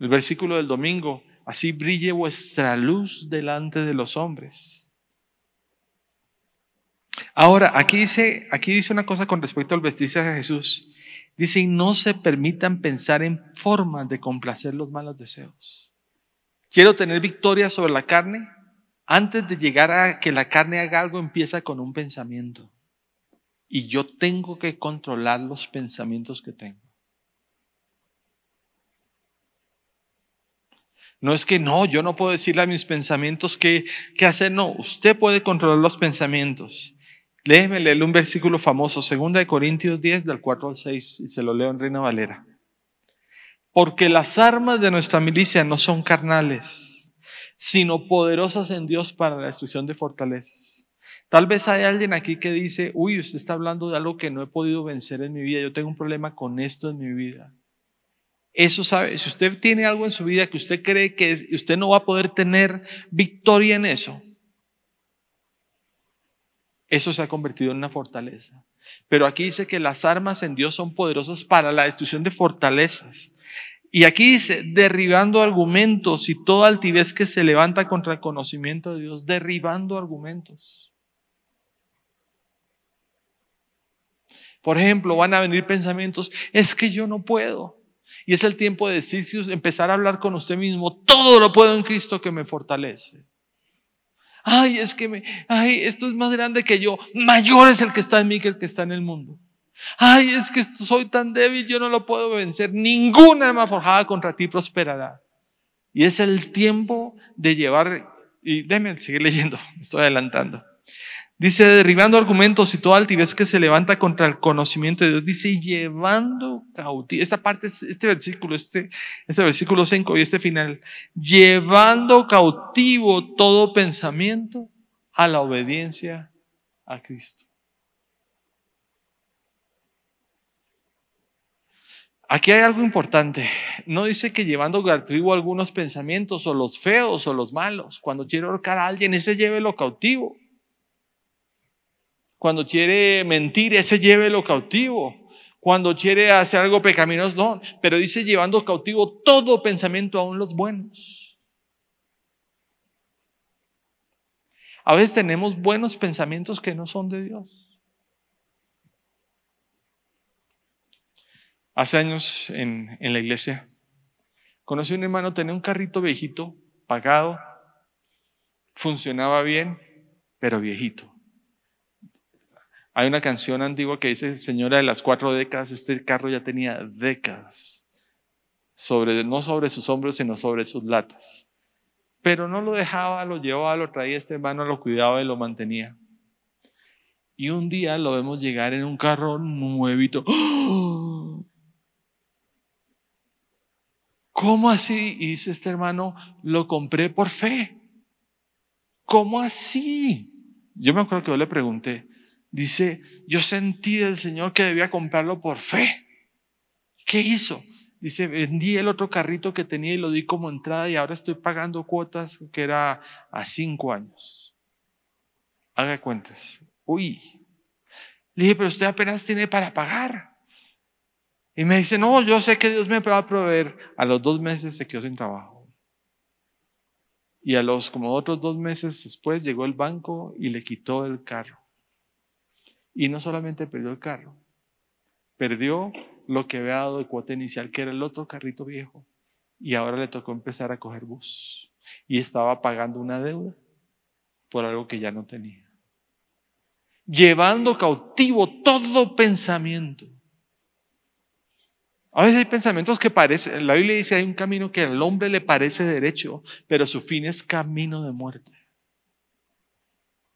[SPEAKER 1] El versículo del domingo, así brille vuestra luz delante de los hombres. Ahora, aquí dice, aquí dice una cosa con respecto al vestirse de Jesús. Dice, no se permitan pensar en formas de complacer los malos deseos. Quiero tener victoria sobre la carne. Antes de llegar a que la carne haga algo, empieza con un pensamiento. Y yo tengo que controlar los pensamientos que tengo. No es que no, yo no puedo decirle a mis pensamientos qué, qué hacer. No, usted puede controlar los pensamientos. Déjeme leerle un versículo famoso, 2 Corintios 10, del 4 al 6, y se lo leo en Reina Valera. Porque las armas de nuestra milicia no son carnales, sino poderosas en Dios para la destrucción de fortalezas. Tal vez hay alguien aquí que dice, uy, usted está hablando de algo que no he podido vencer en mi vida, yo tengo un problema con esto en mi vida. Eso sabe, si usted tiene algo en su vida que usted cree que usted no va a poder tener victoria en eso, eso se ha convertido en una fortaleza. Pero aquí dice que las armas en Dios son poderosas para la destrucción de fortalezas. Y aquí dice, derribando argumentos y toda altivez que se levanta contra el conocimiento de Dios, derribando argumentos. Por ejemplo, van a venir pensamientos, es que yo no puedo, y es el tiempo de decir, empezar a hablar con usted mismo, todo lo puedo en Cristo que me fortalece. Ay, es que me, ay, esto es más grande que yo. Mayor es el que está en mí que el que está en el mundo. Ay, es que soy tan débil, yo no lo puedo vencer. Ninguna arma forjada contra ti prosperará. Y es el tiempo de llevar, y déjeme seguir leyendo, estoy adelantando. Dice, derribando argumentos y toda altivez que se levanta contra el conocimiento de Dios. Dice, llevando cautivo. Esta parte, este versículo, este, este versículo 5 y este final. Llevando cautivo todo pensamiento a la obediencia a Cristo. Aquí hay algo importante. No dice que llevando cautivo algunos pensamientos o los feos o los malos. Cuando quiere ahorcar a alguien, ese lo cautivo. Cuando quiere mentir, ese llévelo cautivo. Cuando quiere hacer algo pecaminoso, no. Pero dice llevando cautivo todo pensamiento, aún los buenos. A veces tenemos buenos pensamientos que no son de Dios. Hace años en, en, la iglesia, conocí a un hermano, tenía un carrito viejito, pagado, funcionaba bien, pero viejito. Hay una canción antigua que dice, señora de las cuatro décadas, este carro ya tenía décadas. Sobre, no sobre sus hombros, sino sobre sus latas. Pero no lo dejaba, lo llevaba, lo traía este hermano, lo cuidaba y lo mantenía. Y un día lo vemos llegar en un carro nuevito. ¿Cómo así? dice este hermano, lo compré por fe. ¿Cómo así? Yo me acuerdo que yo le pregunté, Dice, yo sentí del Señor que debía comprarlo por fe. ¿Qué hizo? Dice, vendí el otro carrito que tenía y lo di como entrada y ahora estoy pagando cuotas que era a cinco años. Haga cuentas. Uy. Le dije, pero usted apenas tiene para pagar. Y me dice, no, yo sé que Dios me va a proveer. A los dos meses se quedó sin trabajo. Y a los como otros dos meses después llegó el banco y le quitó el carro. Y no solamente perdió el carro, perdió lo que había dado de cuota inicial, que era el otro carrito viejo. Y ahora le tocó empezar a coger bus. Y estaba pagando una deuda por algo que ya no tenía. Llevando cautivo todo pensamiento. A veces hay pensamientos que parecen, la Biblia dice, hay un camino que al hombre le parece derecho, pero su fin es camino de muerte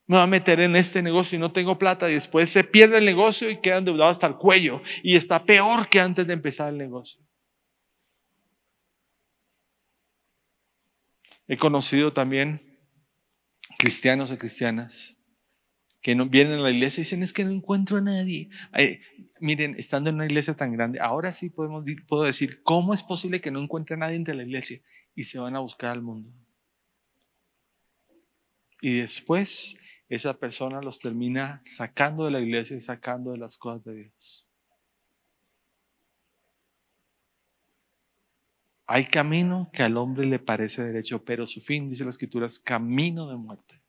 [SPEAKER 1] me va a meter en este negocio y no tengo plata y después se pierde el negocio y queda endeudado hasta el cuello y está peor que antes de empezar el negocio. He conocido también cristianos y cristianas que no, vienen a la iglesia y dicen es que no encuentro a nadie. miren, estando en una iglesia tan grande, ahora sí podemos, puedo decir, ¿cómo es posible que no encuentre a nadie entre la iglesia? Y se van a buscar al mundo. Y después esa persona los termina sacando de la iglesia y sacando de las cosas de Dios. Hay camino que al hombre le parece derecho, pero su fin, dice la escritura, es camino de muerte.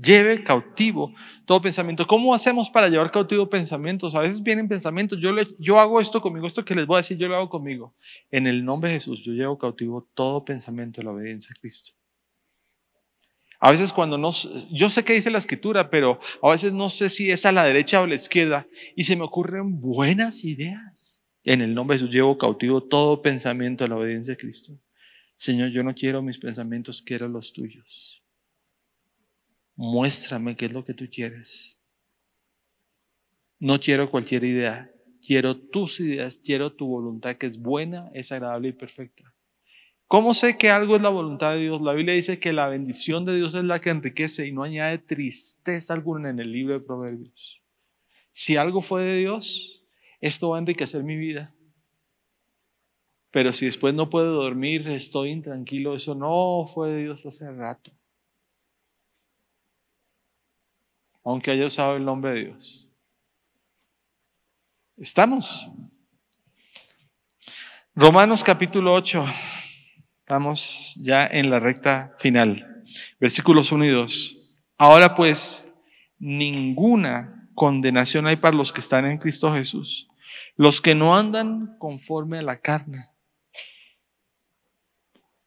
[SPEAKER 1] Lleve cautivo todo pensamiento. ¿Cómo hacemos para llevar cautivo pensamientos? A veces vienen pensamientos, yo, yo hago esto conmigo, esto que les voy a decir, yo lo hago conmigo. En el nombre de Jesús, yo llevo cautivo todo pensamiento de la obediencia a Cristo. A veces cuando no, yo sé qué dice la escritura, pero a veces no sé si es a la derecha o a la izquierda y se me ocurren buenas ideas. En el nombre de Jesús llevo cautivo todo pensamiento a la obediencia de Cristo. Señor, yo no quiero mis pensamientos, quiero los tuyos. Muéstrame qué es lo que tú quieres. No quiero cualquier idea, quiero tus ideas, quiero tu voluntad que es buena, es agradable y perfecta. ¿Cómo sé que algo es la voluntad de Dios? La Biblia dice que la bendición de Dios es la que enriquece y no añade tristeza alguna en el libro de Proverbios. Si algo fue de Dios, esto va a enriquecer mi vida. Pero si después no puedo dormir, estoy intranquilo, eso no fue de Dios hace rato. Aunque haya usado el nombre de Dios. Estamos. Romanos capítulo 8. Estamos ya en la recta final. Versículos 1 y 2. Ahora pues, ninguna condenación hay para los que están en Cristo Jesús, los que no andan conforme a la carne,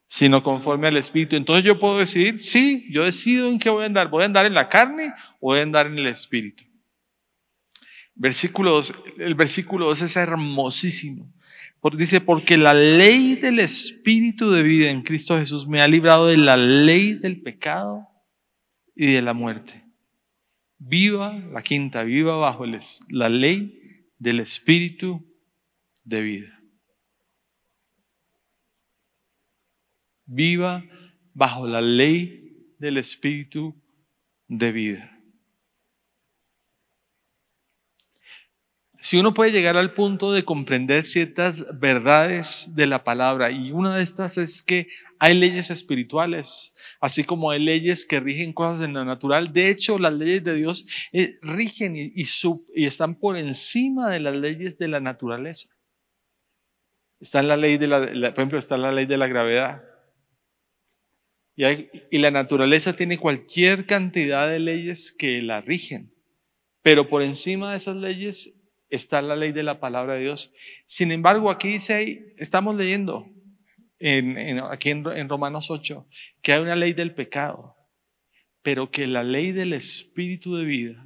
[SPEAKER 1] sino conforme al Espíritu. Entonces yo puedo decidir, sí, yo decido en qué voy a andar. ¿Voy a andar en la carne o voy a andar en el Espíritu? Versículo 2, el versículo 2 es hermosísimo. Dice, porque la ley del Espíritu de vida en Cristo Jesús me ha librado de la ley del pecado y de la muerte. Viva la quinta, viva bajo la ley del Espíritu de vida. Viva bajo la ley del Espíritu de vida. Si uno puede llegar al punto de comprender ciertas verdades de la palabra, y una de estas es que hay leyes espirituales, así como hay leyes que rigen cosas en la natural. De hecho, las leyes de Dios eh, rigen y, están por encima de las leyes de la naturaleza. Está en la ley de la, por ejemplo, está en la ley de la gravedad. y la naturaleza tiene cualquier cantidad de leyes que la rigen. Pero por encima de esas leyes está la ley de la palabra de Dios. Sin embargo, aquí dice, estamos leyendo en, aquí en, en Romanos 8, que hay una ley del pecado, pero que la ley del espíritu de vida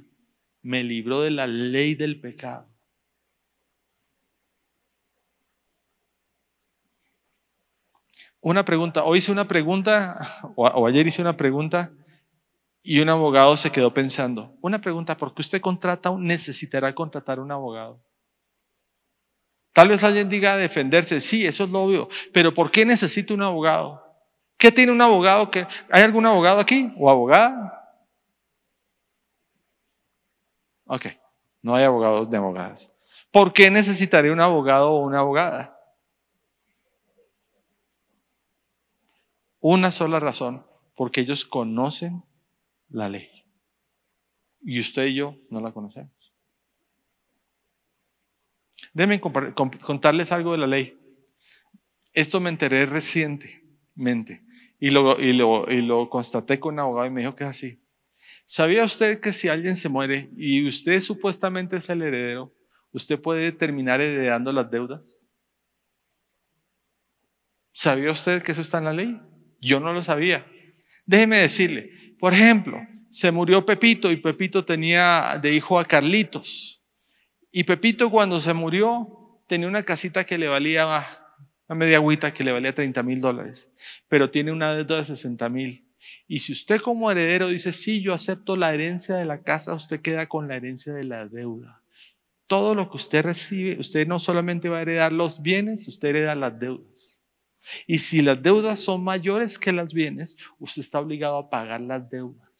[SPEAKER 1] me libró de la ley del pecado. Una pregunta, hoy hice una pregunta, o ayer hice una pregunta y un abogado se quedó pensando, una pregunta, ¿por qué usted contrata, necesitará contratar un abogado? Tal vez alguien diga defenderse, sí, eso es lo obvio, pero ¿por qué necesita un abogado? ¿Qué tiene un abogado? Que, ¿Hay algún abogado aquí o abogada? Ok, no hay abogados ni abogadas. ¿Por qué necesitaré un abogado o una abogada? Una sola razón, porque ellos conocen la ley. Y usted y yo no la conocemos. Déjenme contarles algo de la ley. Esto me enteré recientemente y lo, y lo, y lo constaté con un abogado y me dijo que es así. ¿Sabía usted que si alguien se muere y usted supuestamente es el heredero, usted puede terminar heredando las deudas? ¿Sabía usted que eso está en la ley? Yo no lo sabía. Déjeme decirle, por ejemplo, se murió Pepito y Pepito tenía de hijo a Carlitos. Y Pepito cuando se murió tenía una casita que le valía una media agüita que le valía 30 mil dólares, pero tiene una deuda de 60 mil. Y si usted como heredero dice, sí, yo acepto la herencia de la casa, usted queda con la herencia de la deuda. Todo lo que usted recibe, usted no solamente va a heredar los bienes, usted hereda las deudas. Y si las deudas son mayores que las bienes, usted está obligado a pagar las deudas.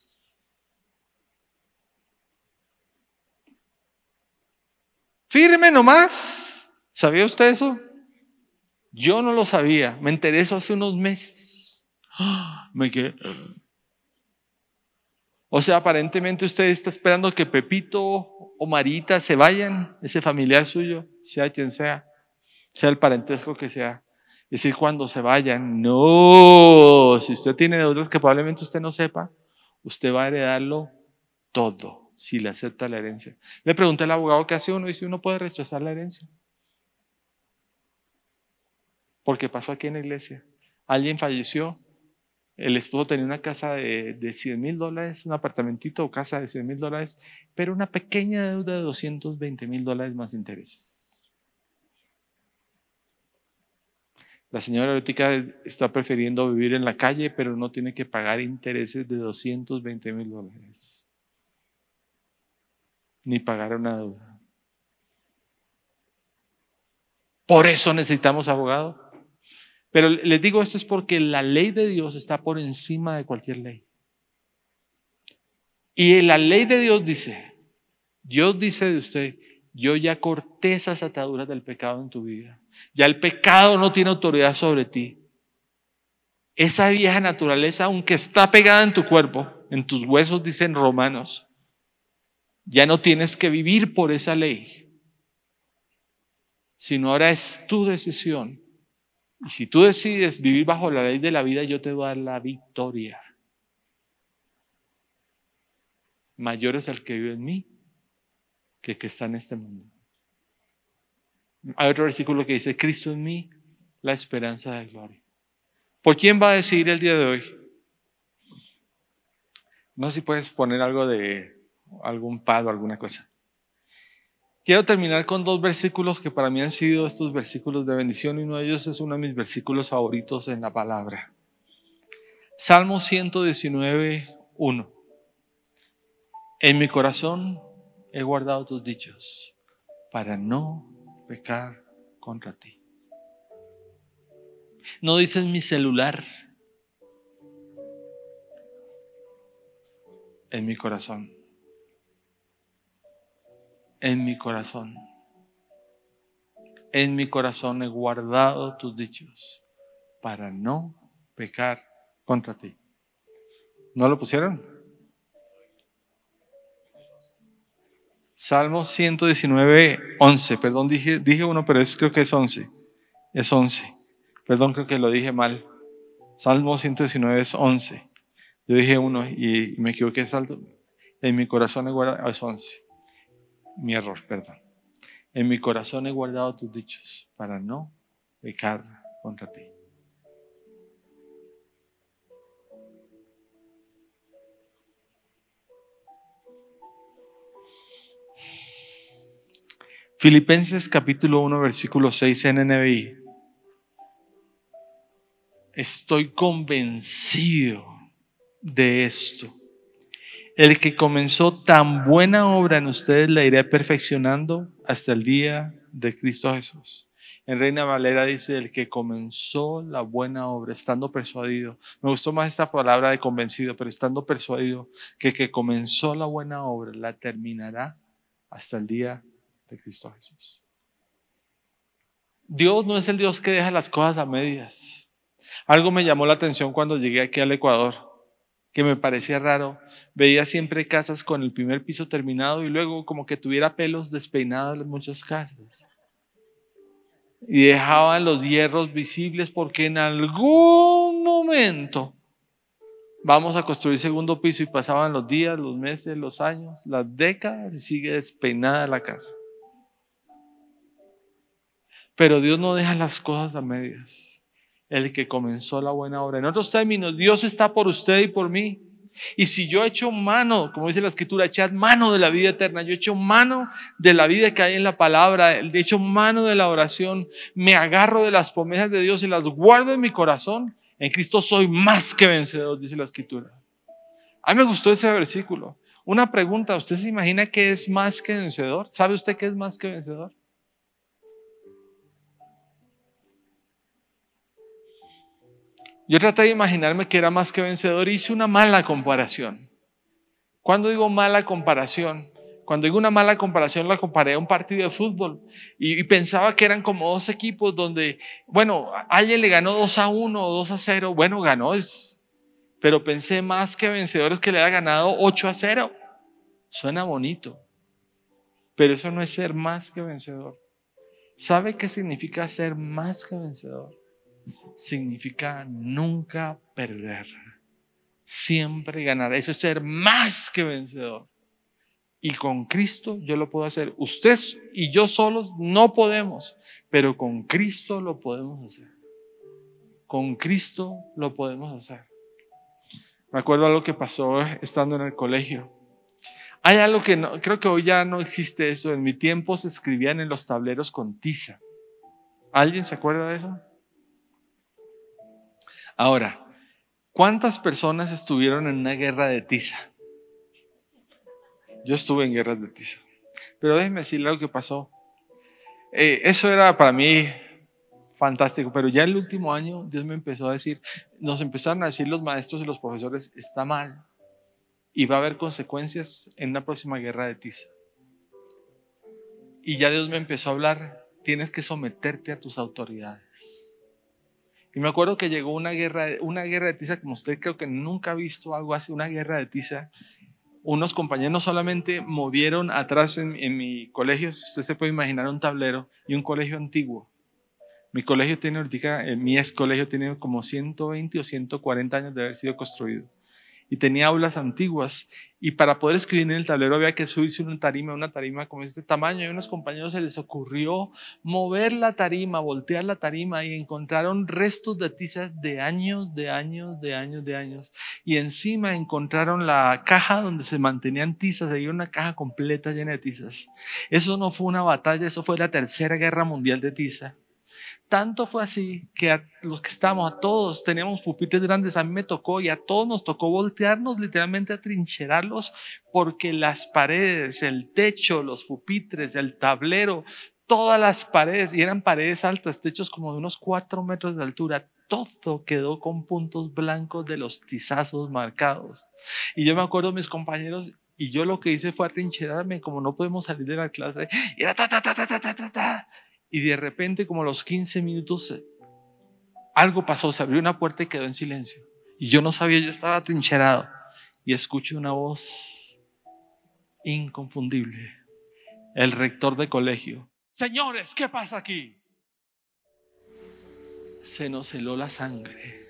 [SPEAKER 1] Firme nomás. ¿Sabía usted eso? Yo no lo sabía. Me enteré hace unos meses. Me O sea, aparentemente usted está esperando que Pepito o Marita se vayan, ese familiar suyo, sea quien sea, sea el parentesco que sea. Es decir cuando se vayan. No, si usted tiene deudas que probablemente usted no sepa, usted va a heredarlo todo si le acepta la herencia. Le pregunté al abogado qué hace uno y si uno puede rechazar la herencia. Porque pasó aquí en la iglesia. Alguien falleció, el esposo tenía una casa de, de 100 mil dólares, un apartamentito o casa de 100 mil dólares, pero una pequeña deuda de 220 mil dólares más intereses. La señora erótica está prefiriendo vivir en la calle, pero no tiene que pagar intereses de 220 mil dólares. Ni pagar una deuda. Por eso necesitamos abogado. Pero les digo esto es porque la ley de Dios está por encima de cualquier ley. Y la ley de Dios dice, Dios dice de usted, yo ya corté esas ataduras del pecado en tu vida. Ya el pecado no tiene autoridad sobre ti. Esa vieja naturaleza, aunque está pegada en tu cuerpo, en tus huesos, dicen romanos, ya no tienes que vivir por esa ley, sino ahora es tu decisión. Y si tú decides vivir bajo la ley de la vida, yo te voy a dar la victoria. Mayor es el que vive en mí que el que está en este mundo. Hay otro versículo que dice, Cristo en mí, la esperanza de gloria. ¿Por quién va a decidir el día de hoy? No sé si puedes poner algo de algún pad o alguna cosa. Quiero terminar con dos versículos que para mí han sido estos versículos de bendición y uno de ellos es uno de mis versículos favoritos en la palabra. Salmo 119, 1. En mi corazón he guardado tus dichos para no pecar contra ti. No dices mi celular. En mi corazón. En mi corazón. En mi corazón he guardado tus dichos para no pecar contra ti. ¿No lo pusieron? Salmo 119, 11. Perdón, dije, dije uno, pero es, creo que es 11. Es 11. Perdón, creo que lo dije mal. Salmo 119 es 11. Yo dije uno y me equivoqué. En mi corazón guardado. Ah, es 11. Mi error, perdón. En mi corazón he guardado tus dichos para no pecar contra ti. Filipenses capítulo 1, versículo 6 en NBI. Estoy convencido de esto. El que comenzó tan buena obra en ustedes la iré perfeccionando hasta el día de Cristo Jesús. En Reina Valera dice, el que comenzó la buena obra, estando persuadido. Me gustó más esta palabra de convencido, pero estando persuadido que el que comenzó la buena obra la terminará hasta el día de de Cristo Jesús. Dios no es el Dios que deja las cosas a medias. Algo me llamó la atención cuando llegué aquí al Ecuador, que me parecía raro. Veía siempre casas con el primer piso terminado y luego como que tuviera pelos despeinados en muchas casas. Y dejaban los hierros visibles porque en algún momento vamos a construir segundo piso y pasaban los días, los meses, los años, las décadas y sigue despeinada la casa. Pero Dios no deja las cosas a medias. El que comenzó la buena obra. En otros términos, Dios está por usted y por mí. Y si yo echo mano, como dice la escritura, echad mano de la vida eterna, yo echo mano de la vida que hay en la palabra, de hecho mano de la oración, me agarro de las promesas de Dios y las guardo en mi corazón, en Cristo soy más que vencedor, dice la escritura. A mí me gustó ese versículo. Una pregunta, ¿usted se imagina que es más que vencedor? ¿Sabe usted que es más que vencedor? Yo traté de imaginarme que era más que vencedor y hice una mala comparación. Cuando digo mala comparación? Cuando digo una mala comparación, la comparé a un partido de fútbol y, pensaba que eran como dos equipos donde, bueno, alguien le ganó 2 a 1 o 2 a 0, bueno, ganó, es, pero pensé más que vencedores que le había ganado 8 a 0. Suena bonito, pero eso no es ser más que vencedor. ¿Sabe qué significa ser más que vencedor? significa nunca perder. Siempre ganar. Eso es ser más que vencedor. Y con Cristo yo lo puedo hacer. Usted y yo solos no podemos, pero con Cristo lo podemos hacer. Con Cristo lo podemos hacer. Me acuerdo algo que pasó estando en el colegio. Hay algo que no, creo que hoy ya no existe eso. En mi tiempo se escribían en los tableros con tiza. ¿Alguien se acuerda de eso? Ahora, ¿cuántas personas estuvieron en una guerra de tiza? Yo estuve en guerras de tiza. Pero déjeme decirle algo que pasó. Eh, eso era para mí fantástico, pero ya el último año Dios me empezó a decir, nos empezaron a decir los maestros y los profesores, está mal y va a haber consecuencias en una próxima guerra de tiza. Y ya Dios me empezó a hablar, tienes que someterte a tus autoridades. Y me acuerdo que llegó una guerra, una guerra de tiza, como usted creo que nunca ha visto algo así, una guerra de tiza. Unos compañeros solamente movieron atrás en, mi colegio, usted se puede imaginar un tablero y un colegio antiguo. Mi colegio tiene ahorita, eh, mi ex colegio tiene como 120 o 140 años de haber sido construido y tenía aulas antiguas. Y para poder escribir en el tablero había que subirse una tarima, una tarima como este tamaño. Y a unos compañeros se les ocurrió mover la tarima, voltear la tarima y encontraron restos de tizas de años, de años, de años, de años. Y encima encontraron la caja donde se mantenían tizas, había una caja completa llena de tizas. Eso no fue una batalla, eso fue la tercera guerra mundial de tiza. Tanto fue así que a los que estábamos, a todos teníamos pupitres grandes, a mí me tocó y a todos nos tocó voltearnos literalmente a trincherarlos porque las paredes, el techo, los pupitres, el tablero, todas las paredes, y eran paredes altas, techos como de unos cuatro metros de altura, todo quedó con puntos blancos de los tizazos marcados. Y yo me acuerdo mis compañeros y yo lo que hice fue atrincherarme, como no podemos salir de la clase, y era ta, ta, ta, ta, ta, ta, ta, ta, y de repente, como a los 15 minutos, algo pasó, se abrió una puerta y quedó en silencio. Y yo no sabía, yo estaba trincherado. Y escuché una voz inconfundible. El rector de colegio. Señores, ¿qué pasa aquí? Se nos heló la sangre.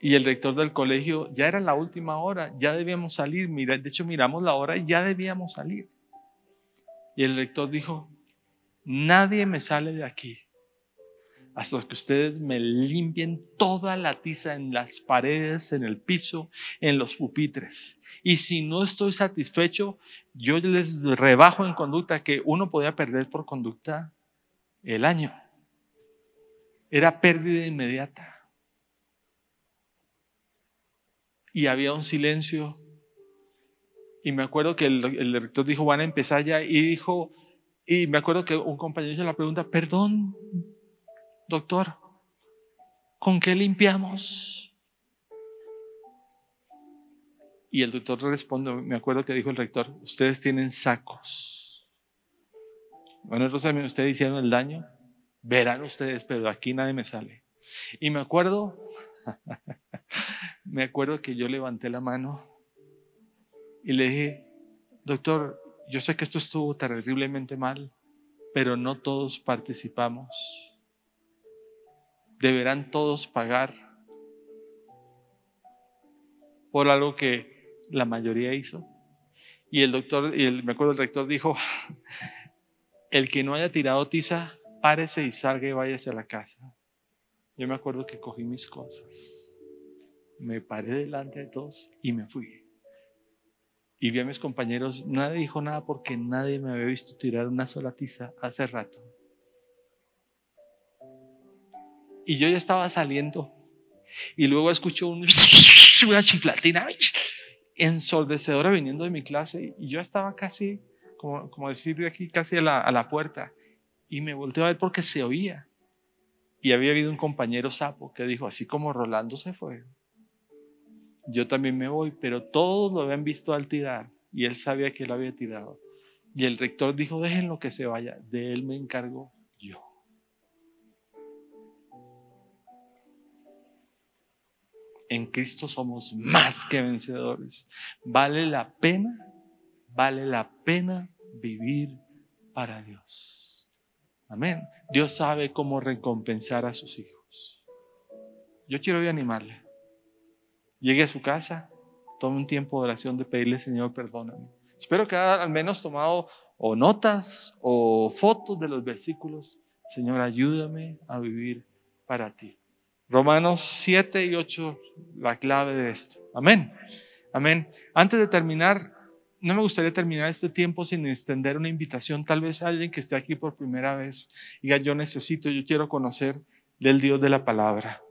[SPEAKER 1] y el rector del colegio, ya era la última hora, ya debíamos salir, mira, de hecho miramos la hora y ya debíamos salir. Y el rector dijo, nadie me sale de aquí hasta que ustedes me limpien toda la tiza en las paredes, en el piso, en los pupitres. Y si no estoy satisfecho, yo les rebajo en conducta que uno podía perder por conducta el año. Era pérdida inmediata. Y había un silencio y me acuerdo que el, el rector dijo, van a empezar ya. Y dijo, y me acuerdo que un compañero hizo la pregunta, perdón, doctor, ¿con qué limpiamos? Y el doctor respondió, me acuerdo que dijo el rector, ustedes tienen sacos. Bueno, entonces ustedes hicieron el daño, verán ustedes, pero aquí nadie me sale. Y me acuerdo, me acuerdo que yo levanté la mano y le dije, doctor, yo sé que esto estuvo terriblemente mal, pero no todos participamos. Deberán todos pagar por algo que la mayoría hizo. Y el doctor, y me acuerdo el rector dijo, el que no haya tirado tiza, párese y salga y váyase a la casa. Yo me acuerdo que cogí mis cosas, me paré delante de todos y me fui. Y vi a mis compañeros, nadie dijo nada porque nadie me había visto tirar una sola tiza hace rato. Y yo ya estaba saliendo. Y luego escucho una chiflatina ensordecedora viniendo de mi clase. Y yo estaba casi, como, como decir de aquí, casi a la, a la puerta. Y me volteé a ver porque se oía. Y había habido un compañero sapo que dijo, así como Rolando se fue, yo también me voy, pero todos lo habían visto al tirar y él sabía que él había tirado. Y el rector dijo, déjenlo que se vaya, de él me encargo yo. En Cristo somos más que vencedores. Vale la pena, vale la pena vivir para Dios. Amén. Dios sabe cómo recompensar a sus hijos. Yo quiero animarle llegue a su casa, tome un tiempo de oración de pedirle, Señor, perdóname. Espero que haya al menos tomado o notas o fotos de los versículos. Señor, ayúdame a vivir para ti. Romanos 7 y 8, la clave de esto. Amén. Amén. Antes de terminar, no me gustaría terminar este tiempo sin extender una invitación, tal vez a alguien que esté aquí por primera vez diga, yo necesito, yo quiero conocer del Dios de la palabra.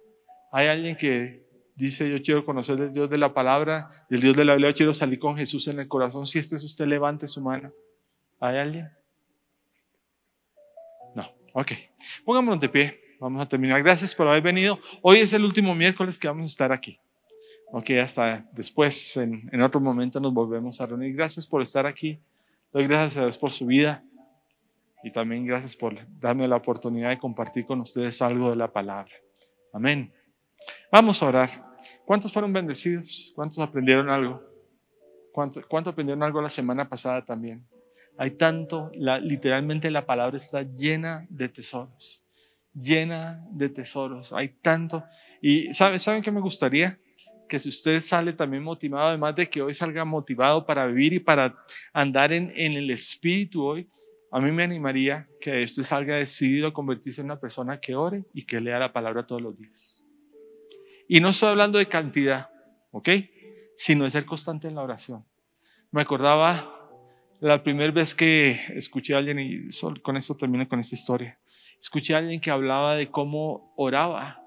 [SPEAKER 1] Hay alguien que dice, yo quiero conocer el Dios de la palabra y el Dios de la Biblia, yo quiero salir con Jesús en el corazón. Si este es usted, levante su mano. ¿Hay alguien? No, ok. Pongámonos de pie. Vamos a terminar. Gracias por haber venido. Hoy es el último miércoles que vamos a estar aquí. Ok, hasta después, en, en otro momento nos volvemos a reunir. Gracias por estar aquí. Doy gracias a Dios por su vida y también gracias por darme la oportunidad de compartir con ustedes algo de la palabra. Amén. Vamos a orar. ¿Cuántos fueron bendecidos? ¿Cuántos aprendieron algo? ¿Cuánto, aprendieron algo la semana pasada también? Hay tanto, la, literalmente la palabra está llena de tesoros, llena de tesoros, hay tanto. Y ¿saben, ¿saben qué me gustaría? Que si usted sale también motivado, además de que hoy salga motivado para vivir y para andar en, en el espíritu hoy, a mí me animaría que usted salga decidido a convertirse en una persona que ore y que lea la palabra todos los días. Y no estoy hablando de cantidad, ¿ok? Sino de ser constante en la oración. Me acordaba la primera vez que escuché a alguien, y con esto termino con esta historia, escuché a alguien que hablaba de cómo oraba.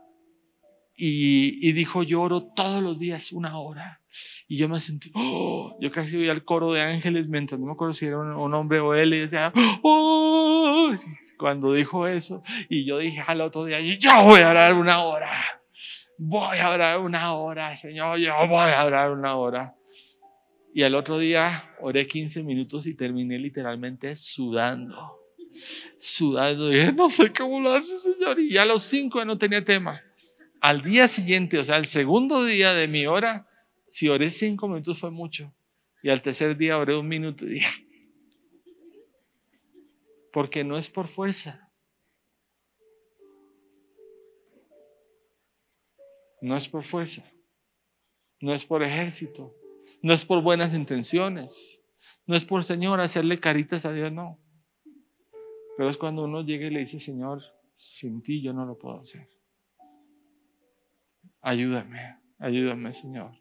[SPEAKER 1] Y, dijo, yo oro todos los días una hora. Y yo me sentí, oh, yo casi voy al coro de ángeles mientras no me acuerdo si era un, hombre o él. Y decía, oh, cuando dijo eso. Y yo dije al otro día, yo voy a orar una hora voy a orar una hora, Señor, yo voy a orar una hora. Y al otro día oré 15 minutos y terminé literalmente sudando, sudando. Y no sé cómo lo hace, Señor. Y ya a los 5 no tenía tema. Al día siguiente, o sea, el segundo día de mi hora, si oré 5 minutos fue mucho. Y al tercer día oré un minuto y dije, porque no es por fuerza No es por fuerza, no es por ejército, no es por buenas intenciones, no es por Señor hacerle caritas a Dios, no. Pero es cuando uno llega y le dice, Señor, sin ti yo no lo puedo hacer. Ayúdame, ayúdame, Señor.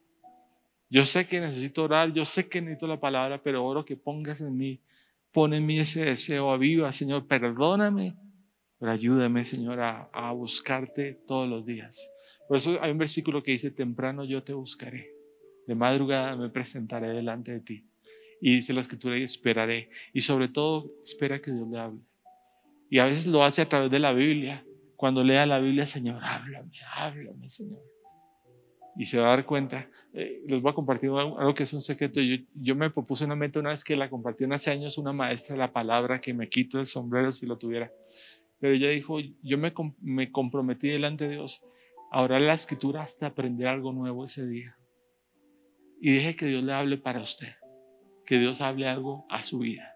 [SPEAKER 1] Yo sé que necesito orar, yo sé que necesito la palabra, pero oro que pongas en mí, pon en mí ese deseo, a viva Señor, perdóname, pero ayúdame, Señor, a, a buscarte todos los días. Por eso hay un versículo que dice, temprano yo te buscaré, de madrugada me presentaré delante de ti. Y dice la escritura, y esperaré. Y sobre todo, espera que Dios le hable. Y a veces lo hace a través de la Biblia. Cuando lea la Biblia, Señor, háblame, háblame, Señor. Y se va a dar cuenta. Eh, les voy a compartir algo, que es un secreto. Yo, yo me propuse una meta una vez que la compartí hace años una maestra de la palabra que me quito el sombrero si lo tuviera. Pero ella dijo, yo me, me comprometí delante de Dios a la escritura hasta aprender algo nuevo ese día. Y deje que Dios le hable para usted, que Dios hable algo a su vida.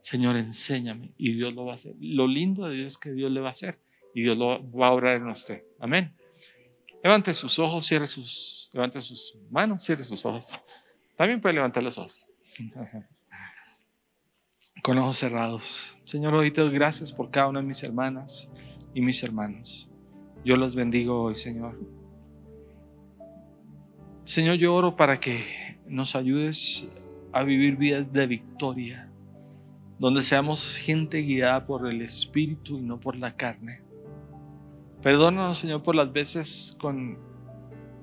[SPEAKER 1] Señor, enséñame y Dios lo va a hacer. Lo lindo de Dios es que Dios le va a hacer y Dios lo va a orar en usted. Amén. Levante sus ojos, cierre sus, levante sus manos, cierre sus ojos. También puede levantar los ojos. Con ojos cerrados. Señor, hoy te doy gracias por cada una de mis hermanas y mis hermanos. Yo los bendigo hoy, Señor. Señor, yo oro para que nos ayudes a vivir vidas de victoria, donde seamos gente guiada por el Espíritu y no por la carne. Perdónanos, Señor, por las veces con,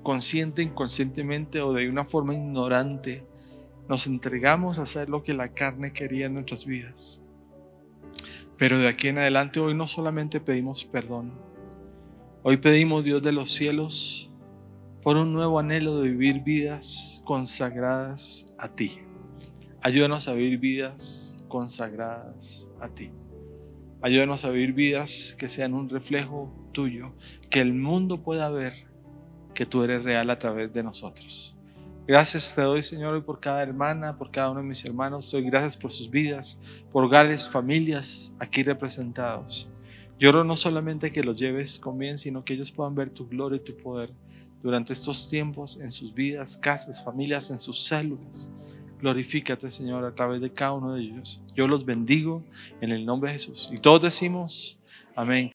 [SPEAKER 1] consciente, inconscientemente o de una forma ignorante nos entregamos a hacer lo que la carne quería en nuestras vidas. Pero de aquí en adelante hoy no solamente pedimos perdón, Hoy pedimos, Dios de los cielos, por un nuevo anhelo de vivir vidas consagradas a ti. Ayúdanos a vivir vidas consagradas a ti. Ayúdanos a vivir vidas que sean un reflejo tuyo, que el mundo pueda ver que tú eres real a través de nosotros. Gracias te doy, Señor, hoy por cada hermana, por cada uno de mis hermanos. Doy gracias por sus vidas, por Gales, familias aquí representados. Lloro no solamente que los lleves con bien, sino que ellos puedan ver tu gloria y tu poder durante estos tiempos en sus vidas, casas, familias, en sus células. Glorifícate, Señor, a través de cada uno de ellos. Yo los bendigo en el nombre de Jesús. Y todos decimos, amén.